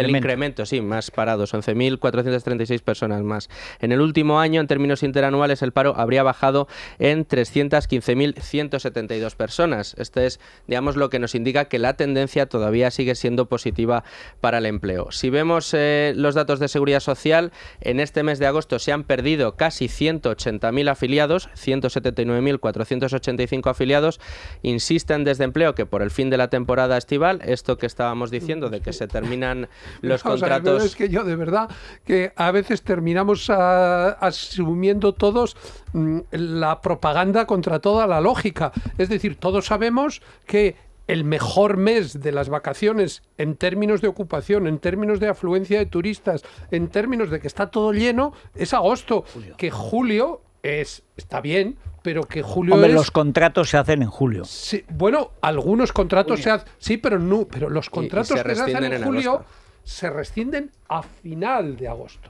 incremento. sí, más parados, 11.436 personas más. En el último año, en términos interanuales, el paro habría bajado en 315.172 personas. Este es, digamos, lo que nos indica que la tendencia todavía sigue siendo positiva para el empleo. Si vemos eh, los datos de seguridad social, en este mes de agosto se han perdido casi 180.000 afiliados, 179.485 afiliados. Insisten desde empleo que por el fin de la temporada estival, esto que estábamos diciendo, diciendo de que se terminan los contratos. es que yo de verdad que a veces terminamos ah, asumiendo todos mm, la propaganda contra toda la lógica. Es decir, todos sabemos que el mejor mes de las vacaciones en términos de ocupación, en términos de afluencia de turistas, en términos de que está todo lleno, es agosto, que julio es está bien, pero que julio los contratos se hacen en julio. Sí, bueno, algunos contratos se hacen... Sí, pero no, pero los contratos que se hacen en, julio se rescinden a final de agosto.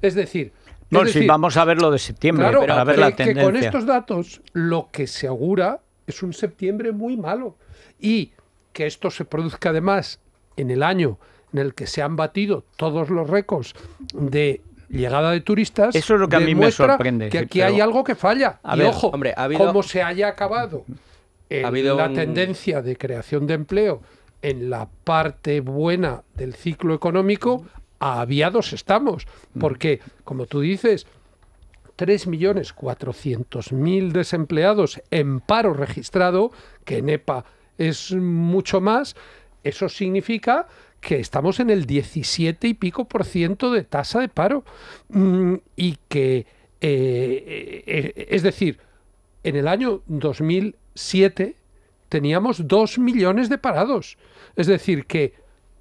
Es decir... No, sí, vamos a ver lo de septiembre para ver la tendencia. Que con estos datos lo que se augura es un septiembre muy malo. Y que esto se produzca además en el año en el que se han batido todos los récords de llegada de turistas. Eso es lo que a mí me sorprende. Que aquí hay algo que falla. y ojo, hombre, se haya acabado la tendencia de creación de empleo en la parte buena del ciclo económico, aviados estamos. Mm. Porque, como tú dices, 3.400.000 desempleados en paro registrado, que en EPA es mucho más, eso significa que estamos en el 17 y pico por ciento de tasa de paro mm, y que, eh, eh, eh, es decir, en el año 2007 teníamos 2 millones de parados. Es decir, que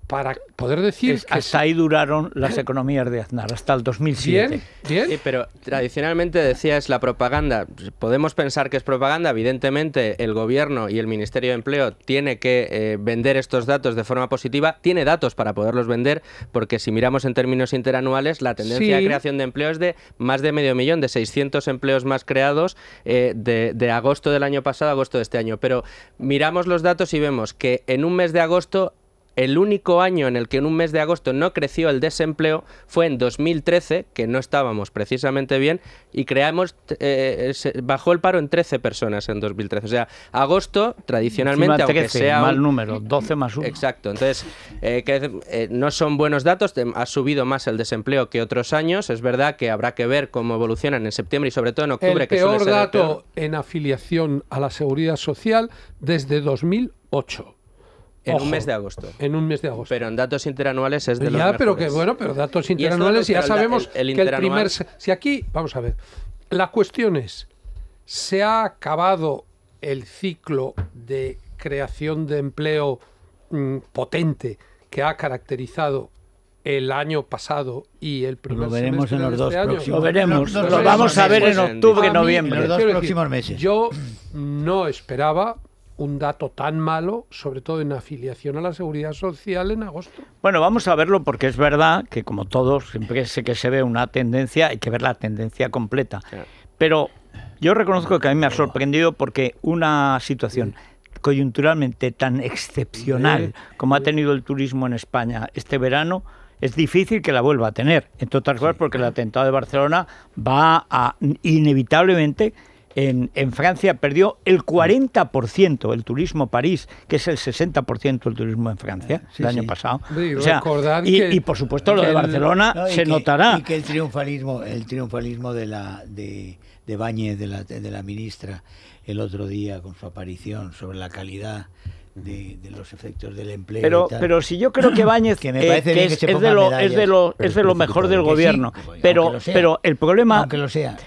para poder decir que hasta ahí duraron las economías de Aznar hasta el 2007. Sí, pero tradicionalmente decías la propaganda. Podemos pensar que es propaganda. Evidentemente, el gobierno y el Ministerio de Empleo tiene que eh, vender estos datos de forma positiva. Tiene datos para poderlos vender, porque si miramos en términos interanuales, la tendencia de creación de empleo es de más de medio millón, de 600 empleos más creados eh, de, de agosto del año pasado a agosto de este año. Pero miramos los datos y vemos que en un mes de agosto el único año en el que en un mes de agosto no creció el desempleo fue en 2013, que no estábamos precisamente bien, y creamos, eh, bajó el paro en 13 personas en 2013. O sea, agosto tradicionalmente, aunque sea... Mal número, 12 más 1. Exacto, entonces eh, eh, no son buenos datos, ha subido más el desempleo que otros años, es verdad que habrá que ver cómo evolucionan en septiembre y sobre todo en octubre. que peor dato en afiliación a la seguridad social desde 2008. En un mes de agosto. En un mes de agosto. Pero en datos interanuales es de pero que bueno, pero datos interanuales ya sabemos que el primer... Si aquí, vamos a ver, la cuestión es, ¿se ha acabado el ciclo de creación de empleo mm, potente que ha caracterizado el año pasado y el primer Lo veremos en los dos este próximos. Lo veremos, lo, vamos a ver en octubre, noviembre. los dos próximos meses. Yo no esperaba un dato tan malo, sobre todo en afiliación a la seguridad social en agosto. Bueno, vamos a verlo porque es verdad que como todos, siempre sé que se ve una tendencia, hay que ver la tendencia completa. Pero yo reconozco que a mí me ha sorprendido porque una situación coyunturalmente tan excepcional como ha tenido el turismo en España este verano, es difícil que la vuelva a tener, en total cosas porque el atentado de Barcelona va a inevitablemente en, Francia perdió el 40% el turismo París, que es el 60% el turismo en Francia eh, el año pasado. y, por supuesto lo de Barcelona se notará. Y que el triunfalismo, el triunfalismo de la de, de Báñez, de la, de la ministra, el otro día con su aparición sobre la calidad de, los efectos del empleo. Pero, pero si yo creo que Báñez que me es, de lo, es, de lo, es de lo, mejor del gobierno. pero, pero el problema.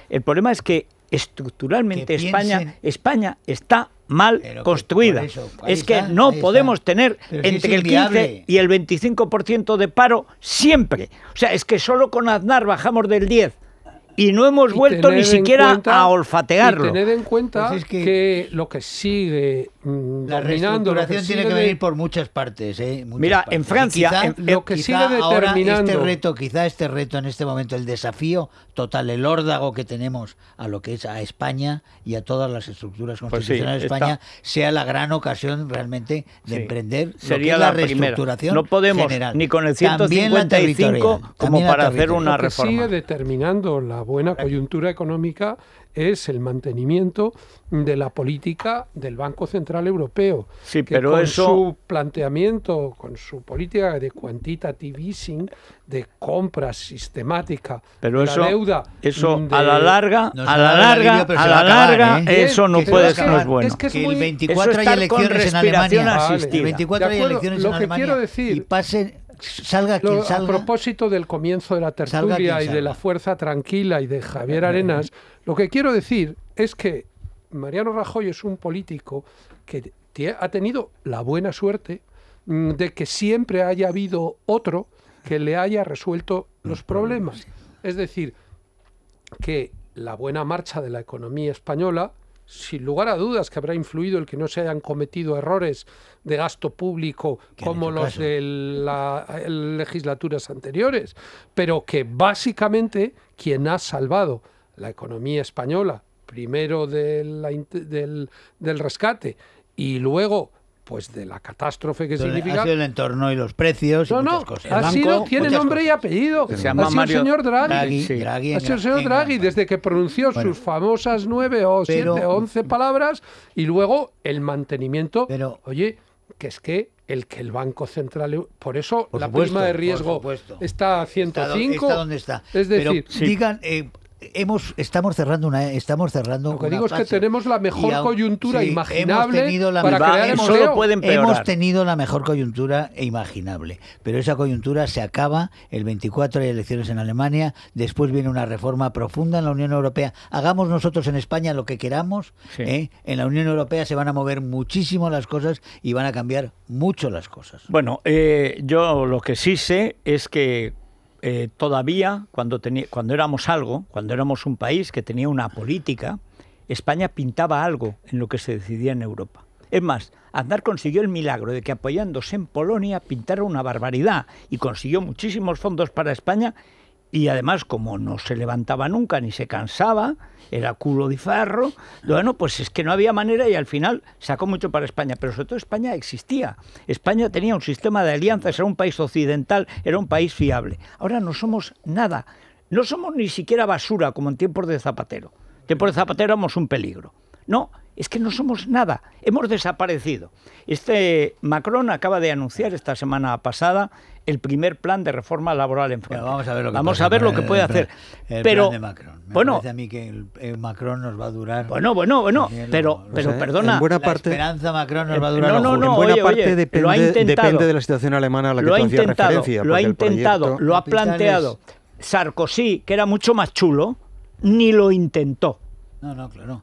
El problema es que estructuralmente España, España está mal construida. es que no podemos tener entre el 15 y el 25% de paro siempre. O sea, es que solo con Aznar bajamos del 10 y no hemos vuelto ni siquiera a olfatearlo. en cuenta pues que lo que sigue Mm, la reestructuración tiene que venir por muchas partes. ¿eh? Mira, en Francia, lo que sigue determinando. este reto, quizá este reto en este momento, el desafío total, el órdago que tenemos a lo que es a España y a todas las estructuras pues constitucionales de España, sea la gran ocasión realmente de emprender Sería lo que la, es la, reestructuración. Primera. No podemos ni con el 155 como para hacer una reforma. Sigue determinando la buena eh. coyuntura económica es el mantenimiento de la política del Banco Central Europeo. Sí, pero con su planteamiento, con su política de quantitative easing, de compra sistemática pero de la deuda. Eso a la larga, a la larga, a la larga, eso no puede ser, bueno. Es que, el 24 hay elecciones en Alemania. El 24 hay elecciones en Alemania. Decir... Y pasen salga A propósito del comienzo de la tertulia y de la fuerza tranquila y de Javier Arenas, lo que quiero decir es que Mariano Rajoy es un político que ha tenido la buena suerte mm, de que siempre haya habido otro que le haya resuelto los problemas. Es decir, que la buena marcha de la economía española sin lugar a dudas que habrá influido el que no se hayan cometido errores de gasto público como los de las legislaturas anteriores, pero que básicamente quien ha salvado la economía española, primero del, del rescate y luego pues de la catástrofe que significa. Ha sido el entorno y los precios no, no, tiene nombre y apellido. se llama ha sido el señor Draghi. ha sido el señor Draghi desde que pronunció sus famosas nueve o siete once palabras y luego el mantenimiento. Pero, oye, que es que el que el Banco Central. Por eso la prima de riesgo está a 105. Está, está está. Es decir, digan, eh, hemos estamos cerrando una estamos cerrando lo que digo que tenemos la mejor coyuntura imaginable la para crear hemos tenido la mejor coyuntura imaginable pero esa coyuntura se acaba el 24 hay elecciones en Alemania después viene una reforma profunda en la Unión Europea hagamos nosotros en España lo que queramos ¿eh? en la Unión Europea se van a mover muchísimo las cosas y van a cambiar mucho las cosas bueno eh, yo lo que sí sé es que eh, todavía, cuando, cuando éramos algo, cuando éramos un país que tenía una política, España pintaba algo en lo que se decidía en Europa. Es más, Aznar consiguió el milagro de que apoyándose en Polonia pintara una barbaridad y consiguió muchísimos fondos para España y además como no se levantaba nunca ni se cansaba, era culo de farro, bueno, pues es que no había manera y al final sacó mucho para España, pero sobre todo España existía. España tenía un sistema de alianzas, era un país occidental, era un país fiable. Ahora no somos nada, no somos ni siquiera basura como en tiempos de Zapatero. En tiempos de Zapatero éramos un peligro. No, es que no somos nada, hemos desaparecido. Este Macron acaba de anunciar esta semana pasada el primer plan de reforma laboral en Francia. vamos a ver lo que, puede hacer. pero, Me bueno, parece a mí que el, Macron nos va a durar. Bueno, bueno, bueno, pero, perdona. buena parte, la esperanza Macron nos va a eh, durar. No, no, no, en buena parte depende, de la situación alemana a la que lo ha intentado, Lo ha intentado, lo ha planteado. Sarkozy, que era mucho más chulo, ni lo intentó. No, no, claro.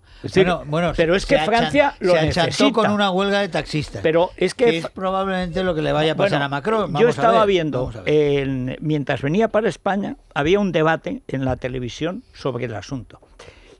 bueno, pero es que Francia lo se con una huelga de taxistas. Pero es que, es probablemente lo que le vaya a pasar a Macron. yo estaba viendo, mientras venía para España, había un debate en la televisión sobre el asunto.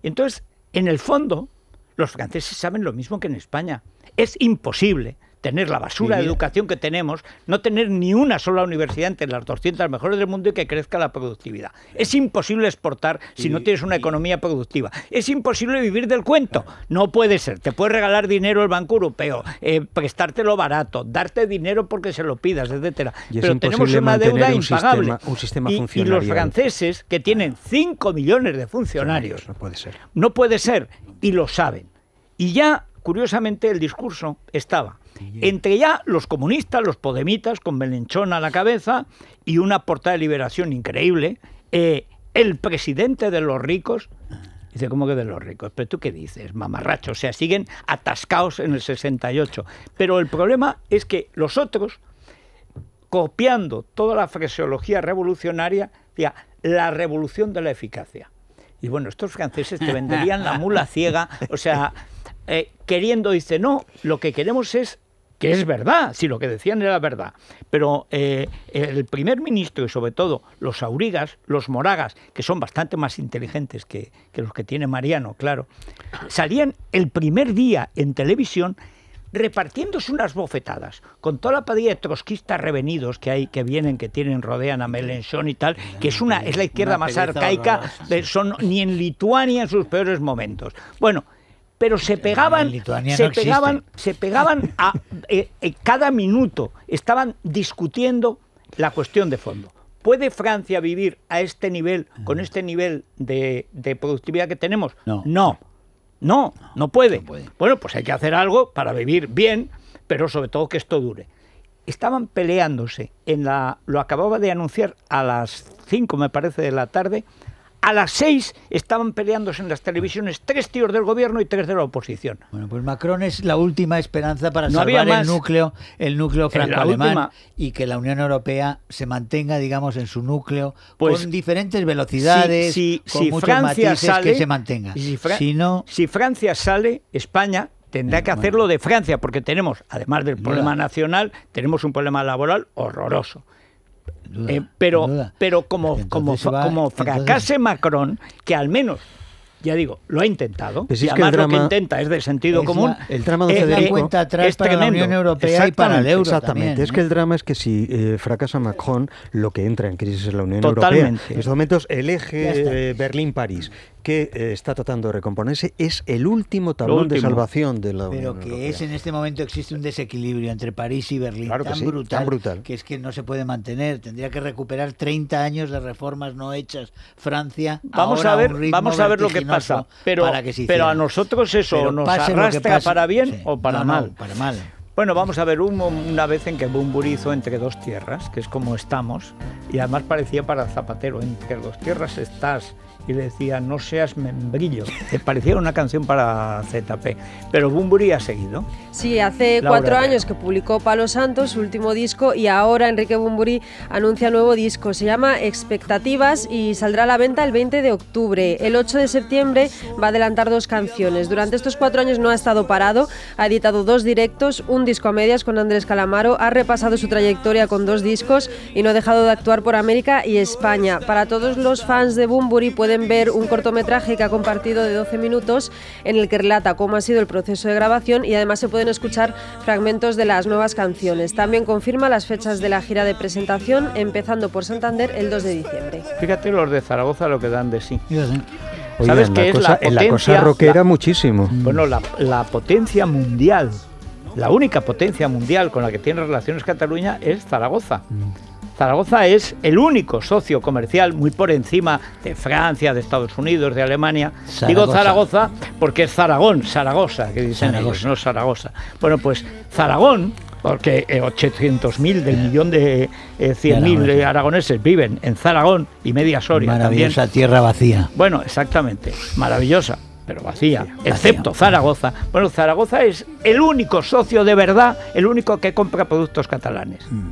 Entonces, en el fondo, los franceses saben lo mismo que en España. Es imposible tener la basura de educación que tenemos, no tener ni una sola universidad entre las 200 mejores del mundo y que crezca la productividad. Es imposible exportar si no tienes una economía productiva. Es imposible vivir del cuento. No puede ser. Te puede regalar dinero el Banco Europeo, eh, prestártelo barato, darte dinero porque se lo pidas, etcétera. Pero tenemos una deuda impagable. un y, y, los franceses que tienen 5 millones de funcionarios. No puede ser. No puede ser. Y lo saben. Y ya, curiosamente, el discurso estaba entre ya los comunistas, los podemitas, con Belenchón a la cabeza y una portada de liberación increíble, eh, el presidente de los ricos, ah. Dice, ¿cómo que de los ricos? ¿Pero tú qué dices? Mamarracho. O sea, siguen atascados en el 68. Pero el problema es que los otros, copiando toda la fraseología revolucionaria, decía, la revolución de la eficacia. Y bueno, estos franceses te venderían la mula ciega, o sea, eh, queriendo, dice, no, lo que queremos es que es verdad, si lo que decían era verdad. Pero eh, el primer ministro y sobre todo los aurigas, los moragas, que son bastante más inteligentes que, los que tiene Mariano, claro, salían el primer día en televisión repartiéndose unas bofetadas con toda la padilla de trotskistas revenidos que hay, que vienen, que tienen, rodean a Melenchon y tal, que es una, es la izquierda más arcaica, son ni en Lituania en sus peores momentos. Bueno, pero se pegaban, se, pegaban se pegaban, a, eh, eh, cada minuto, estaban discutiendo la cuestión de fondo. ¿Puede Francia vivir a este nivel, con mm. este nivel de, productividad que tenemos? No. no. No, puede. Bueno, pues hay que hacer algo para vivir bien, pero sobre todo que esto dure. Estaban peleándose en la. Lo acababa de anunciar a las 5, me parece, de la tarde, a las seis estaban peleándose en las televisiones tres tíos del gobierno y tres de la oposición. Bueno, pues Macron es la última esperanza para salvar el núcleo, el núcleo franco-alemán y que la Unión Europea se mantenga, digamos, en su núcleo pues con diferentes velocidades, con muchos matices que se mantenga. si, no, si Francia sale, España tendrá eh, que hacerlo de Francia, porque tenemos, además del problema nacional, tenemos un problema laboral horroroso. Eh, pero, pero como, como, fracase Macron, que al menos ya digo, lo ha intentado. Pues lo que intenta es de sentido común. el drama de es eh, la eh, cuenta atrás para la Unión Europea y para el euro. Exactamente. También, es que el drama es que si eh, fracasa Macron, lo que entra en crisis es la Unión Europea. En estos momentos, el eje Berlín-París que está tratando de recomponerse es el último tablón de salvación de la Unión Pero que es en este momento existe un desequilibrio entre París y Berlín tan, brutal, que es que no se puede mantener. Tendría que recuperar 30 años de reformas no hechas Francia. Vamos a ver, vamos a ver lo que pasa pero, pero a nosotros eso nos arrastra para bien o para mal. para mal. Bueno, vamos a ver una vez en que bumburizo Entre dos tierras, que es como estamos, y además parecía para Zapatero, Entre dos tierras estás, y le decía no seas membrillo. Que parecía una canción para ZP. Pero Bumburi ha seguido. Sí, hace cuatro años que publicó Palo Santos, su último disco, y ahora Enrique Bumburi anuncia nuevo disco. Se llama Expectativas y saldrá a la venta el 20 de octubre. El 8 de septiembre va a adelantar dos canciones. Durante estos cuatro años no ha estado parado, ha editado dos directos, un disco a medias con Andrés Calamaro, ha repasado su trayectoria con dos discos y no ha dejado de actuar por América y España. Para todos los fans de Bumburi pueden ver un cortometraje que ha compartido de 12 minutos en el que relata cómo ha sido el proceso de grabación y además se pueden escuchar fragmentos de las nuevas canciones. También confirma las fechas de la gira de presentación, empezando por Santander el 2 de diciembre. Fíjate los de Zaragoza lo que dan de sí. ¿Sabes la cosa rockera muchísimo. Bueno, la, potencia mundial la única potencia mundial con la que tiene relaciones Cataluña es Zaragoza. Mm. Zaragoza es el único socio comercial muy por encima de Francia, de Estados Unidos, de Alemania. Digo Zaragoza porque es Zaragón, Zaragoza, que dicen no Zaragoza. Bueno, pues Zaragón porque 800.000 eh, del millón de 100.000 eh, aragoneses viven en Zaragón y media Soria. Maravillosa tierra vacía. Bueno, exactamente, maravillosa, pero vacía, excepto Zaragoza. Bueno, Zaragoza es el único socio de verdad, el único que compra productos catalanes. Mm.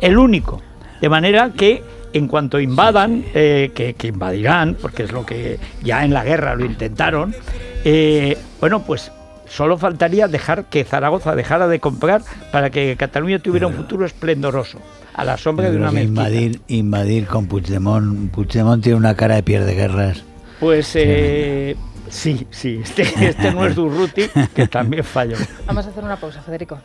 El único. De manera que en cuanto invadan, eh, que, invadirán, porque es lo que ya en la guerra lo intentaron, eh, bueno, pues solo faltaría dejar que Zaragoza dejara de comprar para que Cataluña tuviera un futuro esplendoroso. A la sombra de una mezquita. Invadir, invadir con Puigdemont. Puigdemont tiene una cara de pierde guerras. Pues Sí, sí, este, este, no es Durruti, que también falló. Vamos a hacer una pausa, Federico.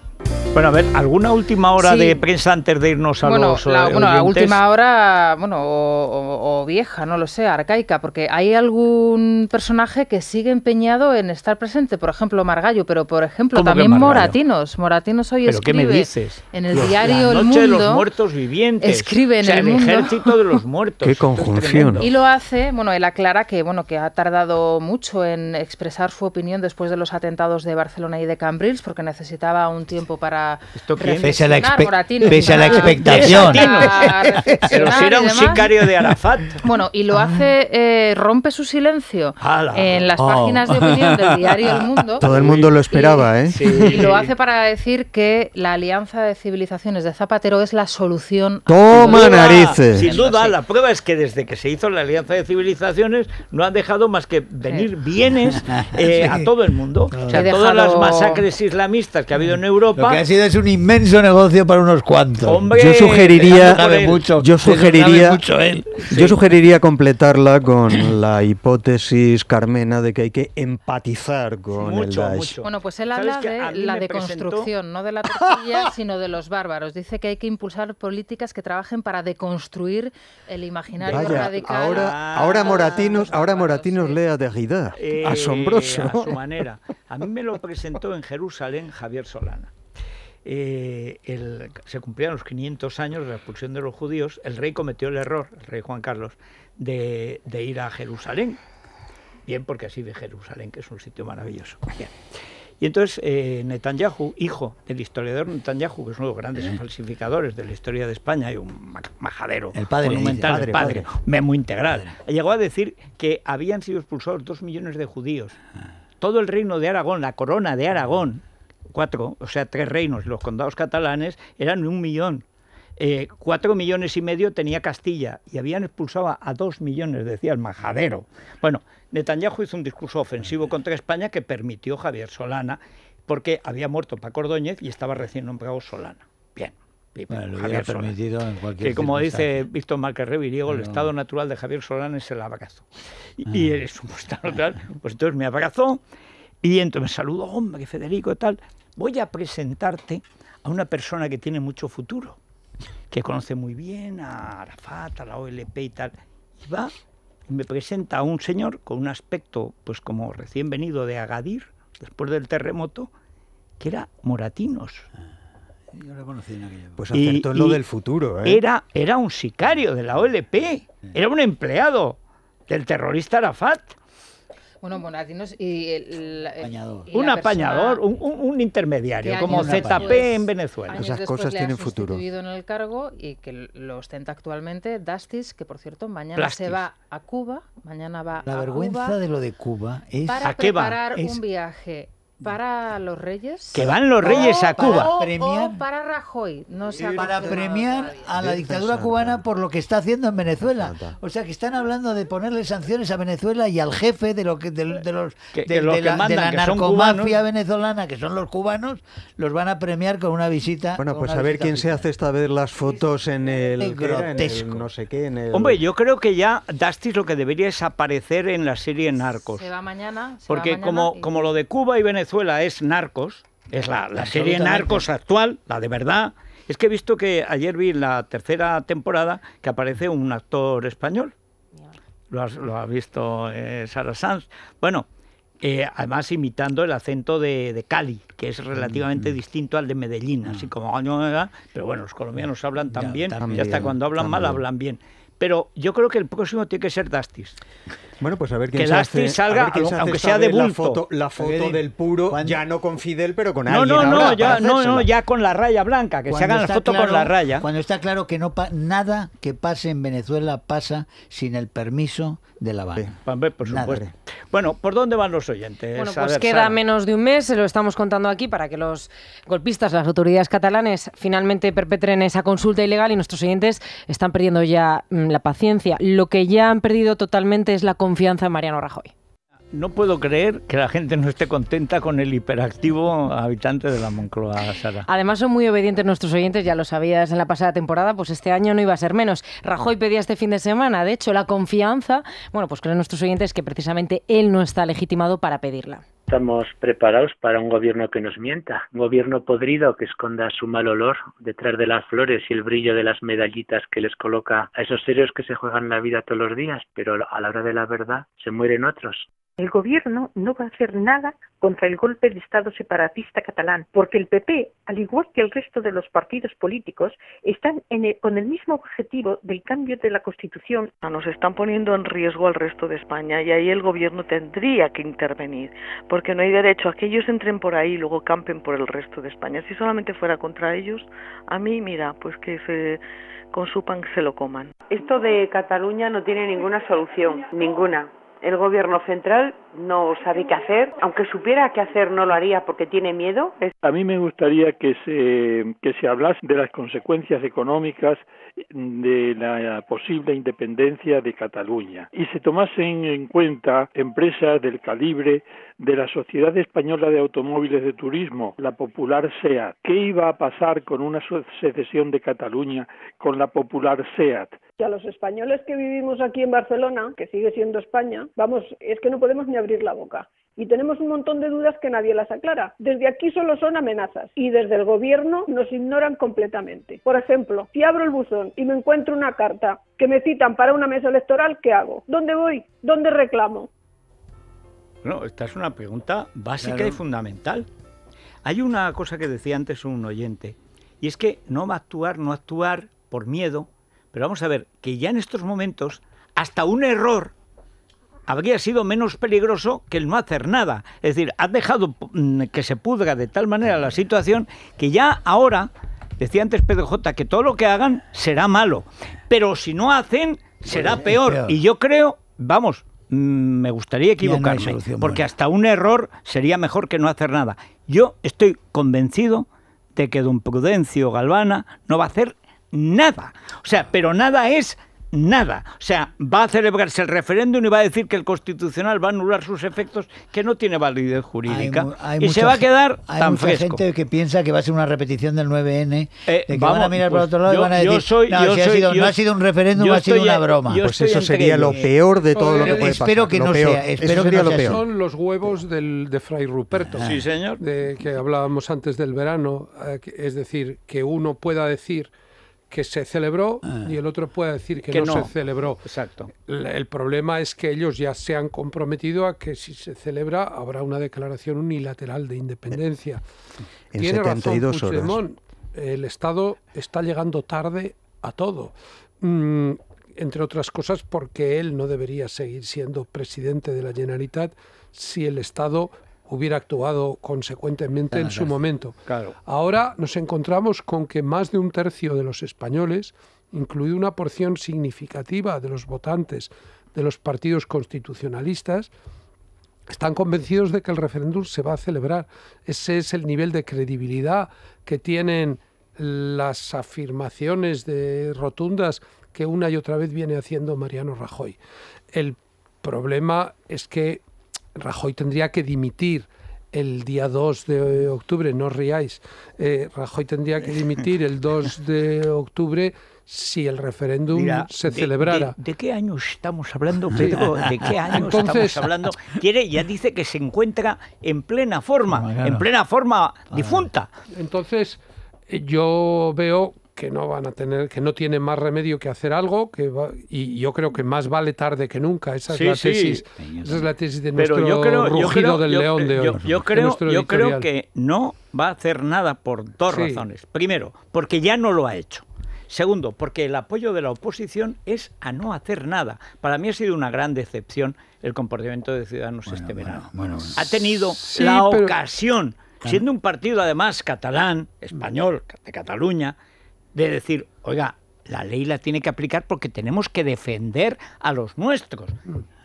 Bueno, a ver, ¿alguna última hora de prensa antes de irnos a los la, eh, Bueno, la última hora, bueno, o, vieja, no lo sé, arcaica, porque hay algún personaje que sigue empeñado en estar presente, por ejemplo, Margallo, pero por ejemplo también Moratinos. Moratinos hoy ¿Pero escribe qué me dices? en el diario de los muertos vivientes. Escribe en el, mundo. de los muertos. qué conjunción. Y lo hace, bueno, él aclara que, bueno, que ha tardado mucho en expresar su opinión después de los atentados de Barcelona y de Cambrils, porque necesitaba un tiempo para ¿Esto pese a la, expectación. Pero si era un sicario de Arafat. Bueno, y lo ah. hace, eh, rompe su silencio en las oh. páginas de opinión del diario El Mundo. Todo el mundo lo esperaba, ¿eh? Y lo hace para decir que la alianza de civilizaciones de Zapatero es la solución. ¡Toma narices! Sin duda, la prueba es que desde que se hizo la alianza de civilizaciones no han dejado más que venir bienes eh, a todo el mundo. todas las masacres islamistas que ha habido en mm. Europa. Lo que ha sido es un inmenso negocio para unos cuantos. yo sugeriría, yo sugeriría, yo sugeriría completarla con la hipótesis Carmena de que hay que empatizar con Daesh. Bueno, pues él habla de la deconstrucción, no de la tortilla, sino de los bárbaros. Dice que hay que impulsar políticas que trabajen para deconstruir el imaginario radical. Ahora, ahora ah, Moratinos, ahora Moratinos sí. lea Derrida. Eh, asombroso. A su manera. A mí me lo presentó en Jerusalén Javier Solana. Eh, se cumplían los 500 años de la expulsión de los judíos, el rey cometió el error, el rey Juan Carlos, de, ir a Jerusalén. Bien, porque así ve Jerusalén, que es un sitio maravilloso. Bien. Y entonces eh, Netanyahu, hijo del historiador Netanyahu, que es uno de los grandes falsificadores de la historia de España y un majadero el padre, monumental, el padre, muy integral, llegó a decir que habían sido expulsados dos millones de judíos. Ah. Todo el reino de Aragón, la corona de Aragón, cuatro, o sea, tres reinos los condados catalanes, eran un millón. Eh, cuatro millones y medio tenía Castilla y habían expulsado a dos millones, decía el majadero. Bueno, Netanyahu hizo un discurso ofensivo contra España que permitió Javier Solana, porque había muerto Paco Ordóñez y estaba recién nombrado Solana. Bien. lo permitido en cualquier que como dice Víctor Márquez Diego, el estado natural de Javier Solana es el abrazo. Y, eres es un estado natural. Pues entonces me abrazó y entonces me saludó, hombre, Federico, tal. Voy a presentarte a una persona que tiene mucho futuro, que conoce muy bien a Arafat, a la OLP y tal. Y va me presenta a un señor con un aspecto, pues como recién venido de Agadir, después del terremoto, que era Moratinos. Ah, pues acertó lo del futuro. ¿eh? Era, era un sicario de la OLP, era un empleado del terrorista Arafat. Bueno, mm. y el, un apañador, un, intermediario, como ZP en Venezuela. Esas cosas tienen futuro. en el cargo y que lo ostenta actualmente Dastis, que por cierto mañana se va a Cuba, mañana va La vergüenza de lo de Cuba es para preparar un viaje para los Reyes. Que van los Reyes a Cuba. Para, premiar, para Rajoy. No se para premiar a la dictadura cubana por lo que está haciendo en Venezuela. O sea, que están hablando de ponerle sanciones a Venezuela y al jefe de lo que de, los de, la, narcomafia venezolana, que son los cubanos, los van a premiar con una visita. Bueno, pues a ver quién se hace esta vez las fotos en el, grotesco. no sé qué. Hombre, yo creo que ya Dastis lo que debería es aparecer en la serie Narcos. Se va mañana. porque como, como lo de Cuba y Venezuela Venezuela es Narcos, es la, la serie Narcos actual, la de verdad. Es que he visto que ayer vi la tercera temporada que aparece un actor español. Lo, ha visto eh, Sara Sanz. Bueno, eh, además imitando el acento de, Cali, que es relativamente mm. distinto al de Medellín, así ah. como... año eh, Pero bueno, los colombianos hablan tan bien, hasta cuando hablan mal hablan bien. Pero yo creo que el próximo tiene que ser Dastis. Bueno, pues a ver quién que se salga, aunque sea de bulto. La foto, del puro, ya no con Fidel, pero con alguien. No, no, ya, no, ya con la raya blanca, que se hagan la foto con la raya. Cuando está claro que no nada que pase en Venezuela pasa sin el permiso de La base. por supuesto. Bueno, ¿por dónde van los oyentes? Bueno, pues queda menos de un mes, se lo estamos contando aquí para que los golpistas, las autoridades catalanes, finalmente perpetren esa consulta ilegal y nuestros oyentes están perdiendo ya mm, la paciencia. Lo que ya han perdido totalmente es la confianza confianza en Mariano Rajoy. No puedo creer que la gente no esté contenta con el hiperactivo habitante de la Moncloa, Sara. Además, son muy obedientes nuestros oyentes, ya lo sabías en la pasada temporada, pues este año no iba a ser menos. Rajoy pedía este fin de semana, de hecho, la confianza. Bueno, pues creen nuestros oyentes que precisamente él no está legitimado para pedirla estamos preparados para un gobierno que nos mienta, un gobierno podrido que esconda su mal olor detrás de las flores y el brillo de las medallitas que les coloca a esos serios que se juegan la vida todos los días, pero a la hora de la verdad se mueren otros. El gobierno no va a hacer nada contra el golpe de Estado separatista catalán, porque el PP, al igual que el resto de los partidos políticos, están con el mismo objetivo del cambio de la Constitución. Nos están poniendo en riesgo al resto de España y ahí el gobierno tendría que intervenir, porque no hay derecho a que ellos entren por ahí y luego campen por el resto de España. Si solamente fuera contra ellos, a mí, mira, pues que se consupan, se lo coman. Esto de Cataluña no tiene ninguna solución, ninguna el gobierno central no sabe qué hacer. Aunque supiera qué hacer, no lo haría porque tiene miedo. A mí me gustaría que se, que se hablase de las consecuencias económicas de la posible independencia de Cataluña y se tomasen en cuenta empresas del calibre de la Sociedad Española de Automóviles de Turismo, la popular SEAT. ¿Qué iba a pasar con una secesión de Cataluña con la popular SEAT? y a los españoles que vivimos aquí en Barcelona, que sigue siendo España, vamos, es que no podemos ni hablar la boca. Y tenemos un montón de dudas que nadie las aclara. Desde aquí solo son amenazas y desde el gobierno nos ignoran completamente. Por ejemplo, si abro el buzón y me encuentro una carta que me citan para una mesa electoral, ¿qué hago? ¿Dónde voy? ¿Dónde reclamo? Bueno, esta es una pregunta básica y fundamental. Hay una cosa que decía antes un oyente, y es que no va a actuar, no actuar por miedo, pero vamos a ver que ya en estos momentos hasta un error habría sido menos peligroso que el no hacer nada. Es decir, has dejado mm, que se pudra de tal manera la situación que ya ahora, decía antes Pedro J., que todo lo que hagan será malo. Pero si no hacen, será peor. Y yo creo, vamos, mm, me gustaría equivocarme, porque hasta un error sería mejor que no hacer nada. Yo estoy convencido de que don Prudencio Galvana no va a hacer nada. O sea, pero nada es nada. O sea, va a celebrarse el referéndum y va a decir que el constitucional va a anular sus efectos, que no tiene validez jurídica. y se va a quedar hay tan mucha gente que piensa que va a ser una repetición del 9N, eh, que van a mirar para pues otro lado y van a decir, no, ha sido, ha sido, un referéndum, ha sido una broma. Pues eso sería lo peor de todo lo que puede espero Que no sea, espero que no lo Son los huevos de Fray Ruperto. Sí, señor. De, que hablábamos antes del verano. Eh, es decir, que uno pueda decir que se celebró ah. y el otro puede decir que, no, se celebró. Exacto. El, problema es que ellos ya se han comprometido a que si se celebra habrá una declaración unilateral de independencia. Eh, en 72 horas. el Estado está llegando tarde a todo. Mm, entre otras cosas porque él no debería seguir siendo presidente de la Generalitat si el Estado hubiera actuado consecuentemente en su momento. Ahora nos encontramos con que más de un tercio de los españoles, incluida una porción significativa de los votantes de los partidos constitucionalistas, están convencidos de que el referéndum se va a celebrar. Ese es el nivel de credibilidad que tienen las afirmaciones de rotundas que una y otra vez viene haciendo Mariano Rajoy. El problema es que Rajoy tendría que dimitir el día 2 de octubre, no os riáis, eh, Rajoy tendría que dimitir el 2 de octubre si el referéndum se celebrara. De, qué año estamos hablando, Pedro? ¿De qué año estamos hablando? Quiere, ya dice que se encuentra en plena forma, en plena forma difunta. Entonces, yo veo que no van a tener, que no tienen más remedio que hacer algo, que y yo creo que más vale tarde que nunca. Esa es la tesis, esa es la tesis de nuestro yo creo, rugido del león de hoy. Yo, creo, yo creo que no va a hacer nada por dos razones. Primero, porque ya no lo ha hecho. Segundo, porque el apoyo de la oposición es a no hacer nada. Para mí ha sido una gran decepción el comportamiento de Ciudadanos este verano. ha tenido la ocasión, siendo un partido además catalán, español, de Cataluña, de decir, oiga, la ley la tiene que aplicar porque tenemos que defender a los nuestros,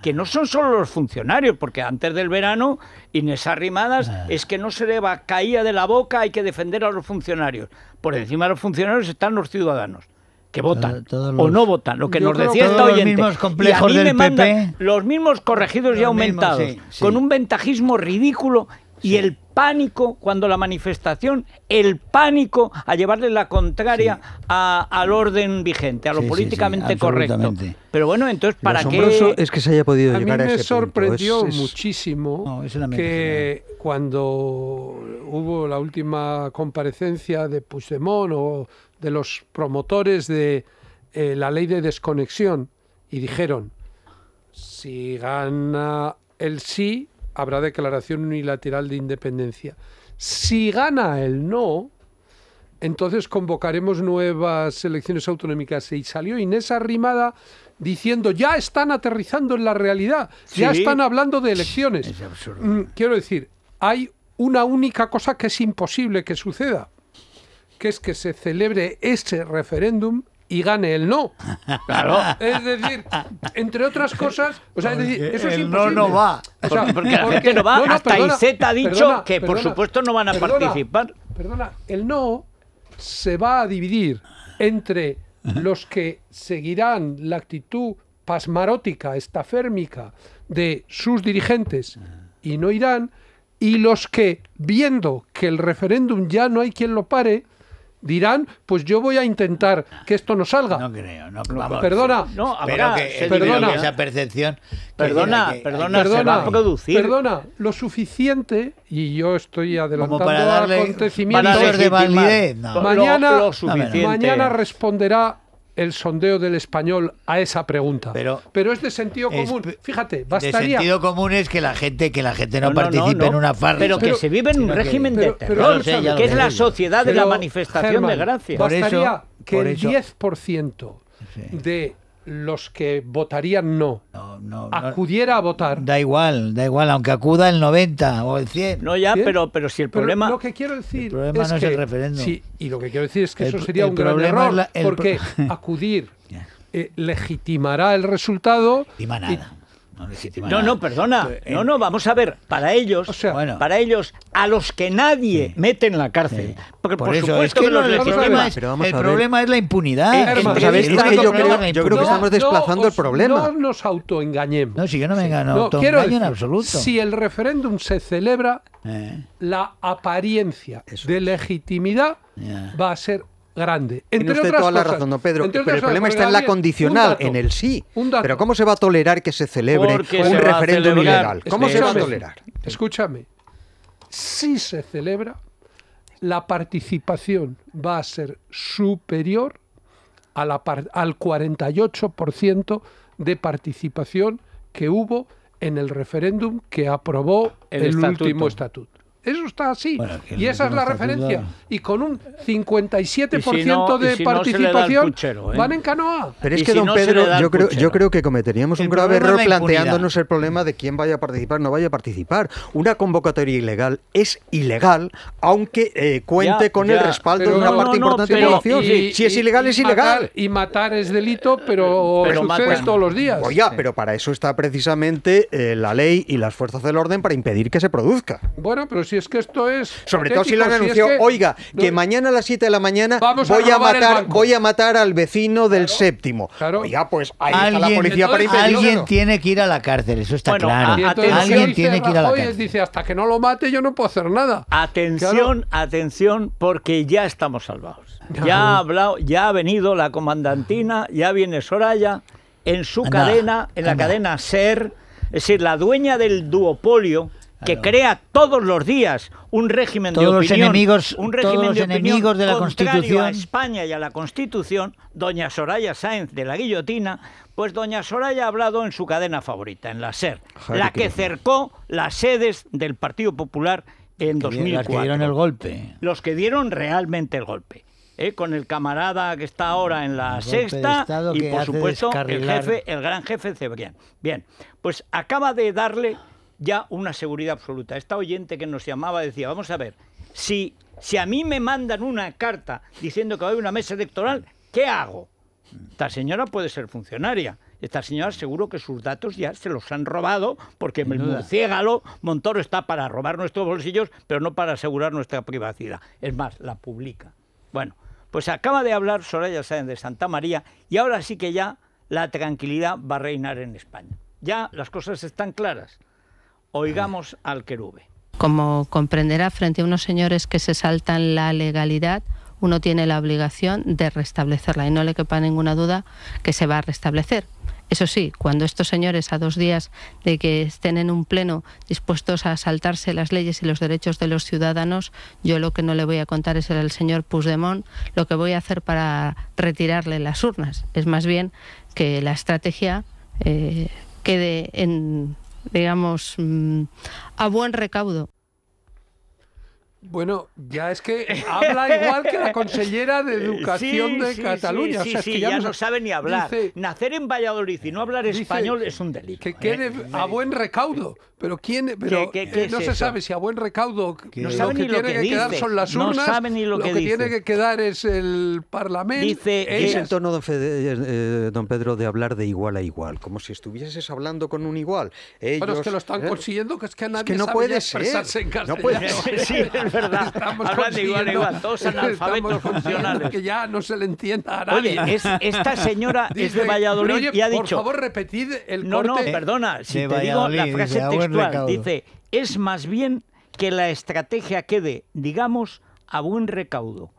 que no son solo los funcionarios, porque antes del verano esas rimadas ah. es que no se le va, caía de la boca, hay que defender a los funcionarios. Por encima de los funcionarios están los ciudadanos que votan o no votan, lo que nos decía esta oyente. Los mismos los mismos corregidos y aumentados, con un ventajismo ridículo y el pánico cuando la manifestación, el pánico a llevarle la contraria a, al orden vigente, a lo políticamente correcto. Pero bueno, entonces, ¿para lo qué? es que se haya podido a llegar mí a me sorprendió muchísimo que cuando hubo la última comparecencia de Puigdemont o de los promotores de eh, la ley de desconexión y dijeron, si gana el sí, habrá declaración unilateral de independencia. Si gana el no, entonces convocaremos nuevas elecciones autonómicas. Y salió Inés Arrimada diciendo, ya están aterrizando en la realidad, ya están hablando de elecciones. Mm, quiero decir, hay una única cosa que es imposible que suceda, que es que se celebre ese referéndum y gane el no. Claro. Es decir, entre otras cosas, eso es no no va. porque, no va. ha dicho que, por supuesto, no van a participar. Perdona, el no se va a dividir entre los que seguirán la actitud pasmarótica, estaférmica de sus dirigentes y no irán, y los que, viendo que el referéndum ya no hay quien lo pare, dirán, pues yo voy a intentar que esto no salga. No creo, no Perdona, no, perdona, percepción. Perdona, perdona, a Perdona, lo suficiente, y yo estoy adelantando para de validez, mañana, mañana responderá el sondeo del español a esa pregunta. Pero, es de sentido común. Fíjate, bastaría. De sentido común es que la gente, que la gente no, participe en una farsa. Pero, que se vive en un régimen de terror, que es la sociedad de la manifestación de gracia. Bastaría por eso, que el 10% de los que votarían no, acudiera a votar. Da igual, da igual, aunque acuda el 90 o el 100. No, ya, Pero, pero si el problema. lo que quiero decir. y lo que quiero decir es que eso sería un gran error, porque acudir eh, legitimará el resultado no No, perdona. No, no, vamos a ver. Para ellos, para ellos, a los que nadie mete en la cárcel. Porque por, supuesto que, los legitima. el problema es la impunidad. Eh, yo, creo, yo, creo, que estamos desplazando el problema. No nos autoengañemos. No, si yo no me engaño, no, quiero en absoluto. Si el referéndum se celebra, eh. la apariencia de legitimidad va a ser grande. Tiene usted toda la razón, Pedro. Pero el problema está en la condicional, en el sí. Pero ¿cómo se va a tolerar que se celebre un referéndum ilegal? ¿Cómo se va a tolerar? Escúchame, si se celebra, la participación va a ser superior a la al 48% de participación que hubo en el referéndum que aprobó el, último estatuto. Eso está así. y esa es la referencia. Y con un 57% de participación ¿eh? van en canoa. Pero es que, don Pedro, yo creo, yo creo, que cometeríamos un grave error planteándonos el problema de quién vaya a participar no vaya a participar. Una convocatoria ilegal es ilegal, aunque eh, cuente con el respaldo de una parte importante de la nación, si es ilegal, es ilegal. y matar es delito, pero, sucede todos los días. Pues pero para eso está precisamente eh, la ley y las fuerzas del orden para impedir que se produzca. Bueno, pero si es que esto es. Sobre todo si lo anunció oiga, que mañana a las 7 de la mañana voy a, matar voy a matar al vecino del séptimo. Claro. ya pues ahí está la policía para Alguien tiene que ir a la cárcel, eso está claro. alguien tiene que ir a la dice, hasta que no lo mate yo no puedo hacer nada. Atención, atención, porque ya estamos salvados. Ya ha hablado, ya ha venido la comandantina, ya viene Soraya en su cadena, en la cadena SER, es decir, la dueña del duopolio que crea todos los días un régimen de opinión, enemigos, un régimen de enemigos de la Constitución. a España y a la Constitución, doña Soraya Sáenz de la Guillotina, pues doña Soraya ha hablado en su cadena favorita, en la SER, la que cercó las sedes del Partido Popular en 2004. Las que dieron el golpe. Los que dieron realmente el golpe. ¿eh? con el camarada que está ahora en la sexta y por supuesto el jefe, el gran jefe Cebrián. Bien, pues acaba de darle ya una seguridad absoluta. Esta oyente que nos llamaba decía, vamos a ver, si, si a mí me mandan una carta diciendo que va a haber una mesa electoral, ¿qué hago? Esta señora puede ser funcionaria. Esta señora seguro que sus datos ya se los han robado porque en el murciégalo Montoro está para robar nuestros bolsillos, pero no para asegurar nuestra privacidad. Es más, la publica. Bueno, pues acaba de hablar Soraya Sáenz de Santa María y ahora sí que ya la tranquilidad va a reinar en España. Ya las cosas están claras. Oigamos al querube. Como comprenderá, frente a unos señores que se saltan la legalidad, uno tiene la obligación de restablecerla y no le quepa ninguna duda que se va a restablecer. Eso sí, cuando estos señores a dos días de que estén en un pleno dispuestos a saltarse las leyes y los derechos de los ciudadanos, yo lo que no le voy a contar es al señor Puigdemont lo que voy a hacer para retirarle las urnas. Es más bien que la estrategia eh, quede en digamos, mm, a buen recaudo. Bueno, ya es que habla igual que la consellera de Educación de Cataluña. Sí, o sea, que ya, no, sabe ni hablar. Nacer en Valladolid y no hablar español es un delito. Que ¿eh? quede a buen recaudo. Pero quién, pero eh, no se sabe si a buen recaudo lo que tiene que, quedar son las urnas. No ni lo, lo que, tiene que quedar es el Parlamento. es el tono, don, eh, don, Pedro, de hablar de igual a igual, como si estuvieses hablando con un igual. Ellos, bueno, es que lo están consiguiendo, que es que nadie que no sabe expresarse en castellano. No puede ser verdad. Estamos Hablan igual igual, todos analfabetos funcionales. Que ya no se le entienda a nadie. Oye, es, esta señora es de Valladolid y ha dicho... por favor, repetid el No, corte. no, perdona, si te digo la frase textual. Dice, es más bien que la estrategia quede, digamos, a buen recaudo.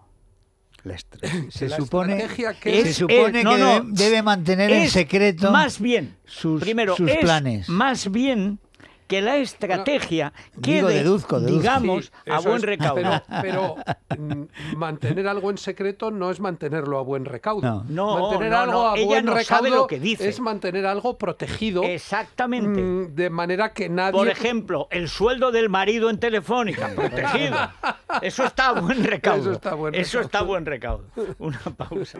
La se, supone, que es, se, supone, que debe, mantener en secreto más bien, sus, primero, sus planes. Más bien que la estrategia quede, digamos, a buen recaudo. Pero, mm, mantener algo en secreto no es mantenerlo a buen recaudo. No, mantener algo a ella buen no recaudo sabe lo que dice. es mantener algo protegido. Exactamente. Mm, de manera que nadie. Por ejemplo, el sueldo del marido en Telefónica, protegido. Eso está buen recaudo. Eso está a buen recaudo. Eso está a buen recaudo. Una pausa.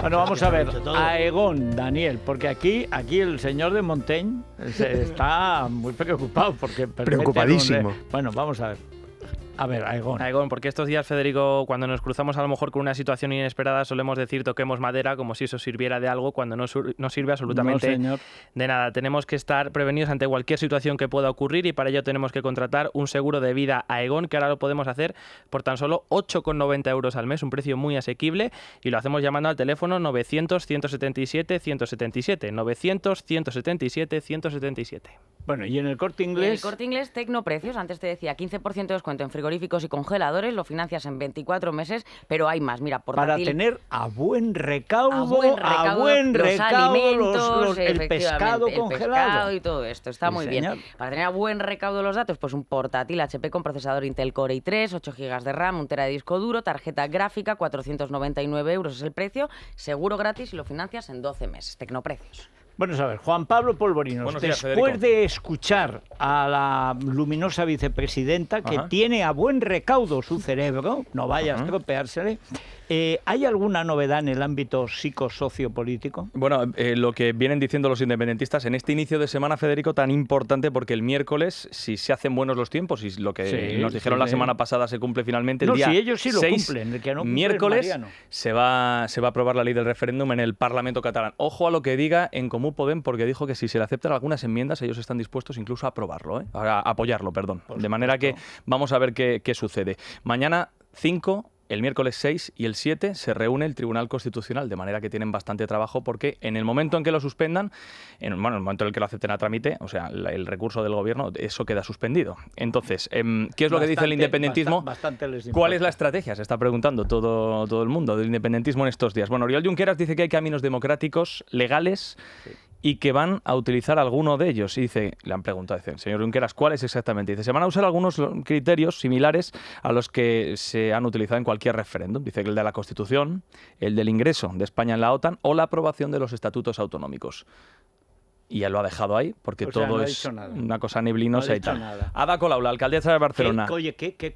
Bueno, vamos a ver. A Egon, Daniel, porque aquí, aquí el señor de Montaigne eh, está muy preocupado porque... Preocupadísimo. Bueno, vamos a ver. A ver, Aegon. Aegon, porque estos días, Federico, cuando nos cruzamos a lo mejor con una situación inesperada, solemos decir toquemos madera como si eso sirviera de algo cuando no, sirve absolutamente de nada. Tenemos que estar prevenidos ante cualquier situación que pueda ocurrir y para ello tenemos que contratar un seguro de vida Aegon, que ahora lo podemos hacer por tan solo 8,90 euros al mes, un precio muy asequible y lo hacemos llamando al teléfono 900-177-177. 900-177-177. Bueno, y en el corte inglés... En el corte inglés, precios. antes te decía 15% de descuento en frigoríficos y congeladores, lo financias en 24 meses, pero hay más, mira, Para tener a buen recaudo, a buen recaudo, los el pescado congelado. y todo esto, está muy bien. Para tener a buen recaudo los datos, pues un portátil HP con procesador Intel Core i3, 8 GB de RAM, un tera de disco duro, tarjeta gráfica, 499 euros es el precio, seguro gratis y lo financias en 12 meses. Tecnoprecios. Bueno, a ver, Juan Pablo Polvorinos, después de escuchar a la luminosa vicepresidenta, que tiene a buen recaudo su cerebro, no vaya a estropeársele, eh, ¿Hay alguna novedad en el ámbito psicosocio-político? Bueno, eh, lo que vienen diciendo los independentistas en este inicio de semana, Federico, tan importante porque el miércoles, si se hacen buenos los tiempos, y lo que nos dijeron la semana pasada se cumple finalmente, el día si ellos sí lo cumplen, el que no miércoles se va, se va a aprobar la ley del referéndum en el Parlamento catalán. Ojo a lo que diga en Comú Podem, porque dijo que si se le aceptan algunas enmiendas, ellos están dispuestos incluso a aprobarlo, ¿eh? a apoyarlo, perdón. de manera que vamos a ver qué, qué sucede. Mañana 5 el miércoles 6 y el 7 se reúne el Tribunal Constitucional, de manera que tienen bastante trabajo porque en el momento en que lo suspendan, en, bueno, el momento en el que lo acepten a trámite, o sea, el recurso del gobierno, eso queda suspendido. Entonces, em, ¿qué es lo que dice el independentismo? ¿Cuál es la estrategia? Se está preguntando todo, todo el mundo del independentismo en estos días. Bueno, Oriol Junqueras dice que hay caminos democráticos, legales y que van a utilizar alguno de ellos. dice, le han preguntado, dice, señor Junqueras, ¿cuáles exactamente? Dice, se van a usar algunos criterios similares a los que se han utilizado en cualquier referéndum. Dice que el de la Constitución, el del ingreso de España en la OTAN o la aprobación de los estatutos autonómicos y ya lo ha dejado ahí, porque pues todo es una cosa neblinosa no y tal. Ada Colau, la alcaldesa de Barcelona. oye, qué, qué,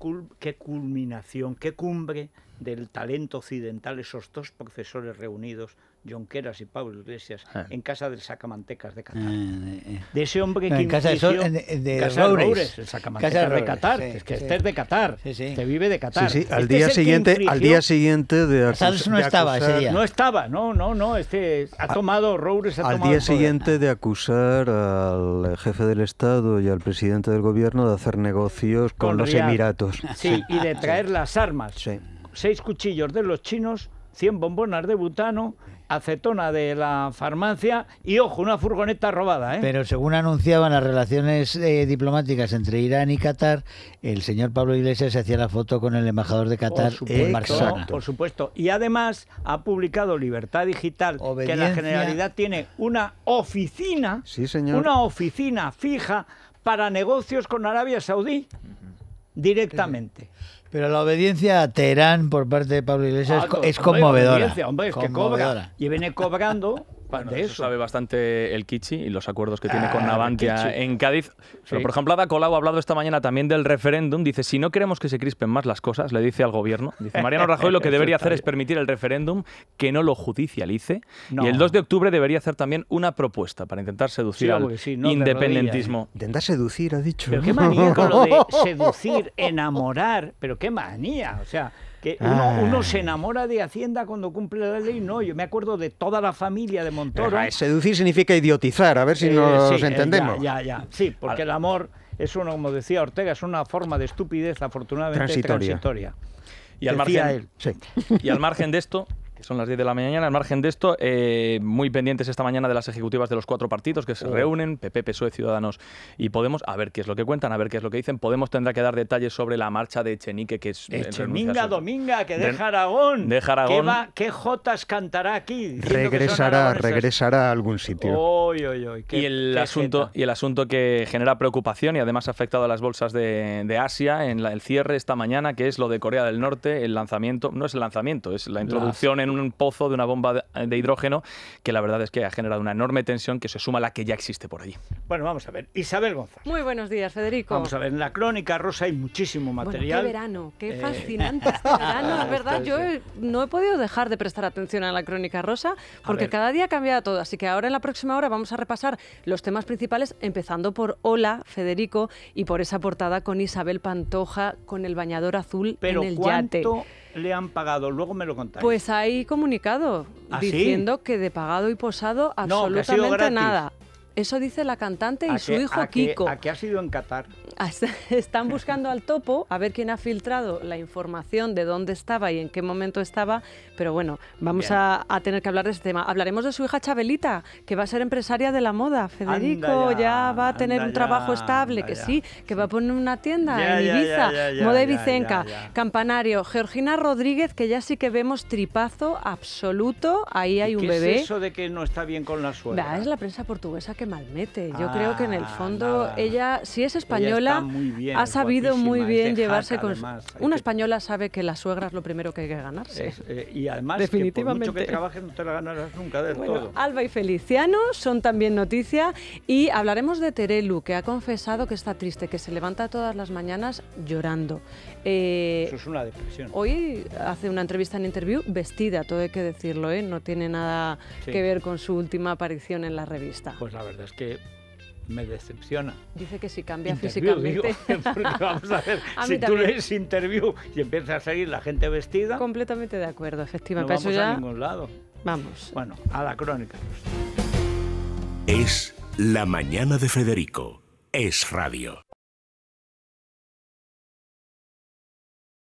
culminación, qué cumbre del talento occidental, esos dos profesores reunidos, Jonqueras y Pablo Iglesias, ah. en casa del Sacamantecas de Qatar. Ah, eh, eh. de ese hombre que. En casa de, el Sacamantecas de, Qatar. es que este es de Qatar. Sí, este vive de Qatar. Al, este día siguiente, al día siguiente de. no estaba No estaba, no, no, no. Este ha tomado, Roures Al día siguiente de acusar al jefe del Estado y al presidente del gobierno de hacer negocios con, con los Emiratos. Sí, y de traer las armas. Sí seis cuchillos de los chinos, 100 bombonas de butano, acetona de la farmacia y, ojo, una furgoneta robada. ¿eh? Pero según anunciaban las relaciones eh, diplomáticas entre Irán y Qatar, el señor Pablo Iglesias hacía la foto con el embajador de Qatar en Barcelona. Por supuesto. Y además ha publicado Libertad Digital, que que la Generalidad tiene una oficina, una oficina fija para negocios con Arabia Saudí directamente. Pero la obediencia a Teherán por parte de Pablo Iglesias es, ah, es, conmovedora. Hombre, es que cobra. Y viene cobrando eso, sabe bastante el Kichi y los acuerdos que tiene ah, con Navantia en Cádiz. Pero, por ejemplo, Ada Colau ha hablado esta mañana también del referéndum. Dice, si no queremos que se crispen más las cosas, le dice al gobierno. Dice, Mariano Rajoy lo que debería hacer es permitir el referéndum que no lo judicialice. Y el 2 de octubre debería hacer también una propuesta para intentar seducir al independentismo. ¿eh? Intentar seducir, ha dicho. Pero qué manía con lo de seducir, enamorar. Pero qué manía. O sea, que ah. uno, se enamora de Hacienda cuando cumple la ley. No, yo me acuerdo de toda la familia de Montoro. seducir significa idiotizar, a ver si nos eh, eh, entendemos. ya, ya, Sí, porque el amor es uno, como decía Ortega, es una forma de estupidez afortunadamente transitoria. Y, al y al margen de esto, son las 10 de la mañana. Al margen de esto, eh, muy pendientes esta mañana de las ejecutivas de los cuatro partidos que se reúnen, PP, PSOE, Ciudadanos y Podemos. A ver qué es lo que cuentan, a ver qué es lo que dicen. Podemos tendrá que dar detalles sobre la marcha de Echenique, que es... Eh, Echeminga Dominga, que deja Aragón. De Aragón. ¿Qué, jotas cantará aquí? Regresará, regresará a algún sitio. y, el asunto, y el asunto que genera preocupación y además ha afectado a las bolsas de, Asia en el cierre esta mañana, que es lo de Corea del Norte, el lanzamiento, no es el lanzamiento, es la introducción en un un pozo de una bomba eh, de hidrógeno que la verdad es que ha generado una enorme tensión que se suma a la que ya existe por allí. Bueno, vamos a ver. Isabel González. Muy buenos días, Federico. Vamos a ver, en la crónica rosa hay muchísimo material. qué verano, qué eh, fascinante este verano. Es verdad, yo no he podido dejar de prestar atención a la crónica rosa porque cada día cambia todo. Así que ahora en la próxima hora vamos a repasar los temas principales, empezando por Hola, Federico, y por esa portada con Isabel Pantoja con el bañador azul en el yate le han pagado? Luego me lo contáis. Pues hay comunicado ¿Ah, diciendo que de pagado y posado absolutamente nada. Eso dice la cantante y su hijo Kiko. a qué ha sido en Qatar. Están buscando al topo a ver quién ha filtrado la información de dónde estaba y en qué momento estaba, pero bueno, vamos a, tener que hablar de ese tema. Hablaremos de su hija Chabelita, que va a ser empresaria de la moda. Federico ya, va a tener un trabajo estable, que sí, que va a poner una tienda en Ibiza, moda Vicenca. campanario. Georgina Rodríguez, que ya sí que vemos tripazo absoluto, ahí hay un ¿Qué bebé. Es eso de que no está bien con la suerte. es la prensa portuguesa que malmete. Yo ah, creo que en el fondo ella, si es española, ha sabido muy bien llevarse con... una española sabe que la suegra es lo primero que hay que ganarse. Eh, y además, Definitivamente. por mucho que trabajes no te la ganarás nunca del todo. Alba y Feliciano son también noticia y hablaremos de Terelu, que ha confesado que está triste, que se levanta todas las mañanas llorando. Eh, eso es una depresión. Hoy hace una entrevista en interview vestida, todo hay que decirlo, ¿eh? no tiene nada que ver con su última aparición en la revista. Pues la verdad es que me decepciona. Dice que si cambia físicamente. porque vamos a ver, si tú lees interview y empieza a seguir la gente vestida. Completamente de acuerdo, efectivamente. No vamos a ningún lado. Vamos. Bueno, a la crónica. Es la mañana de Federico. Es radio.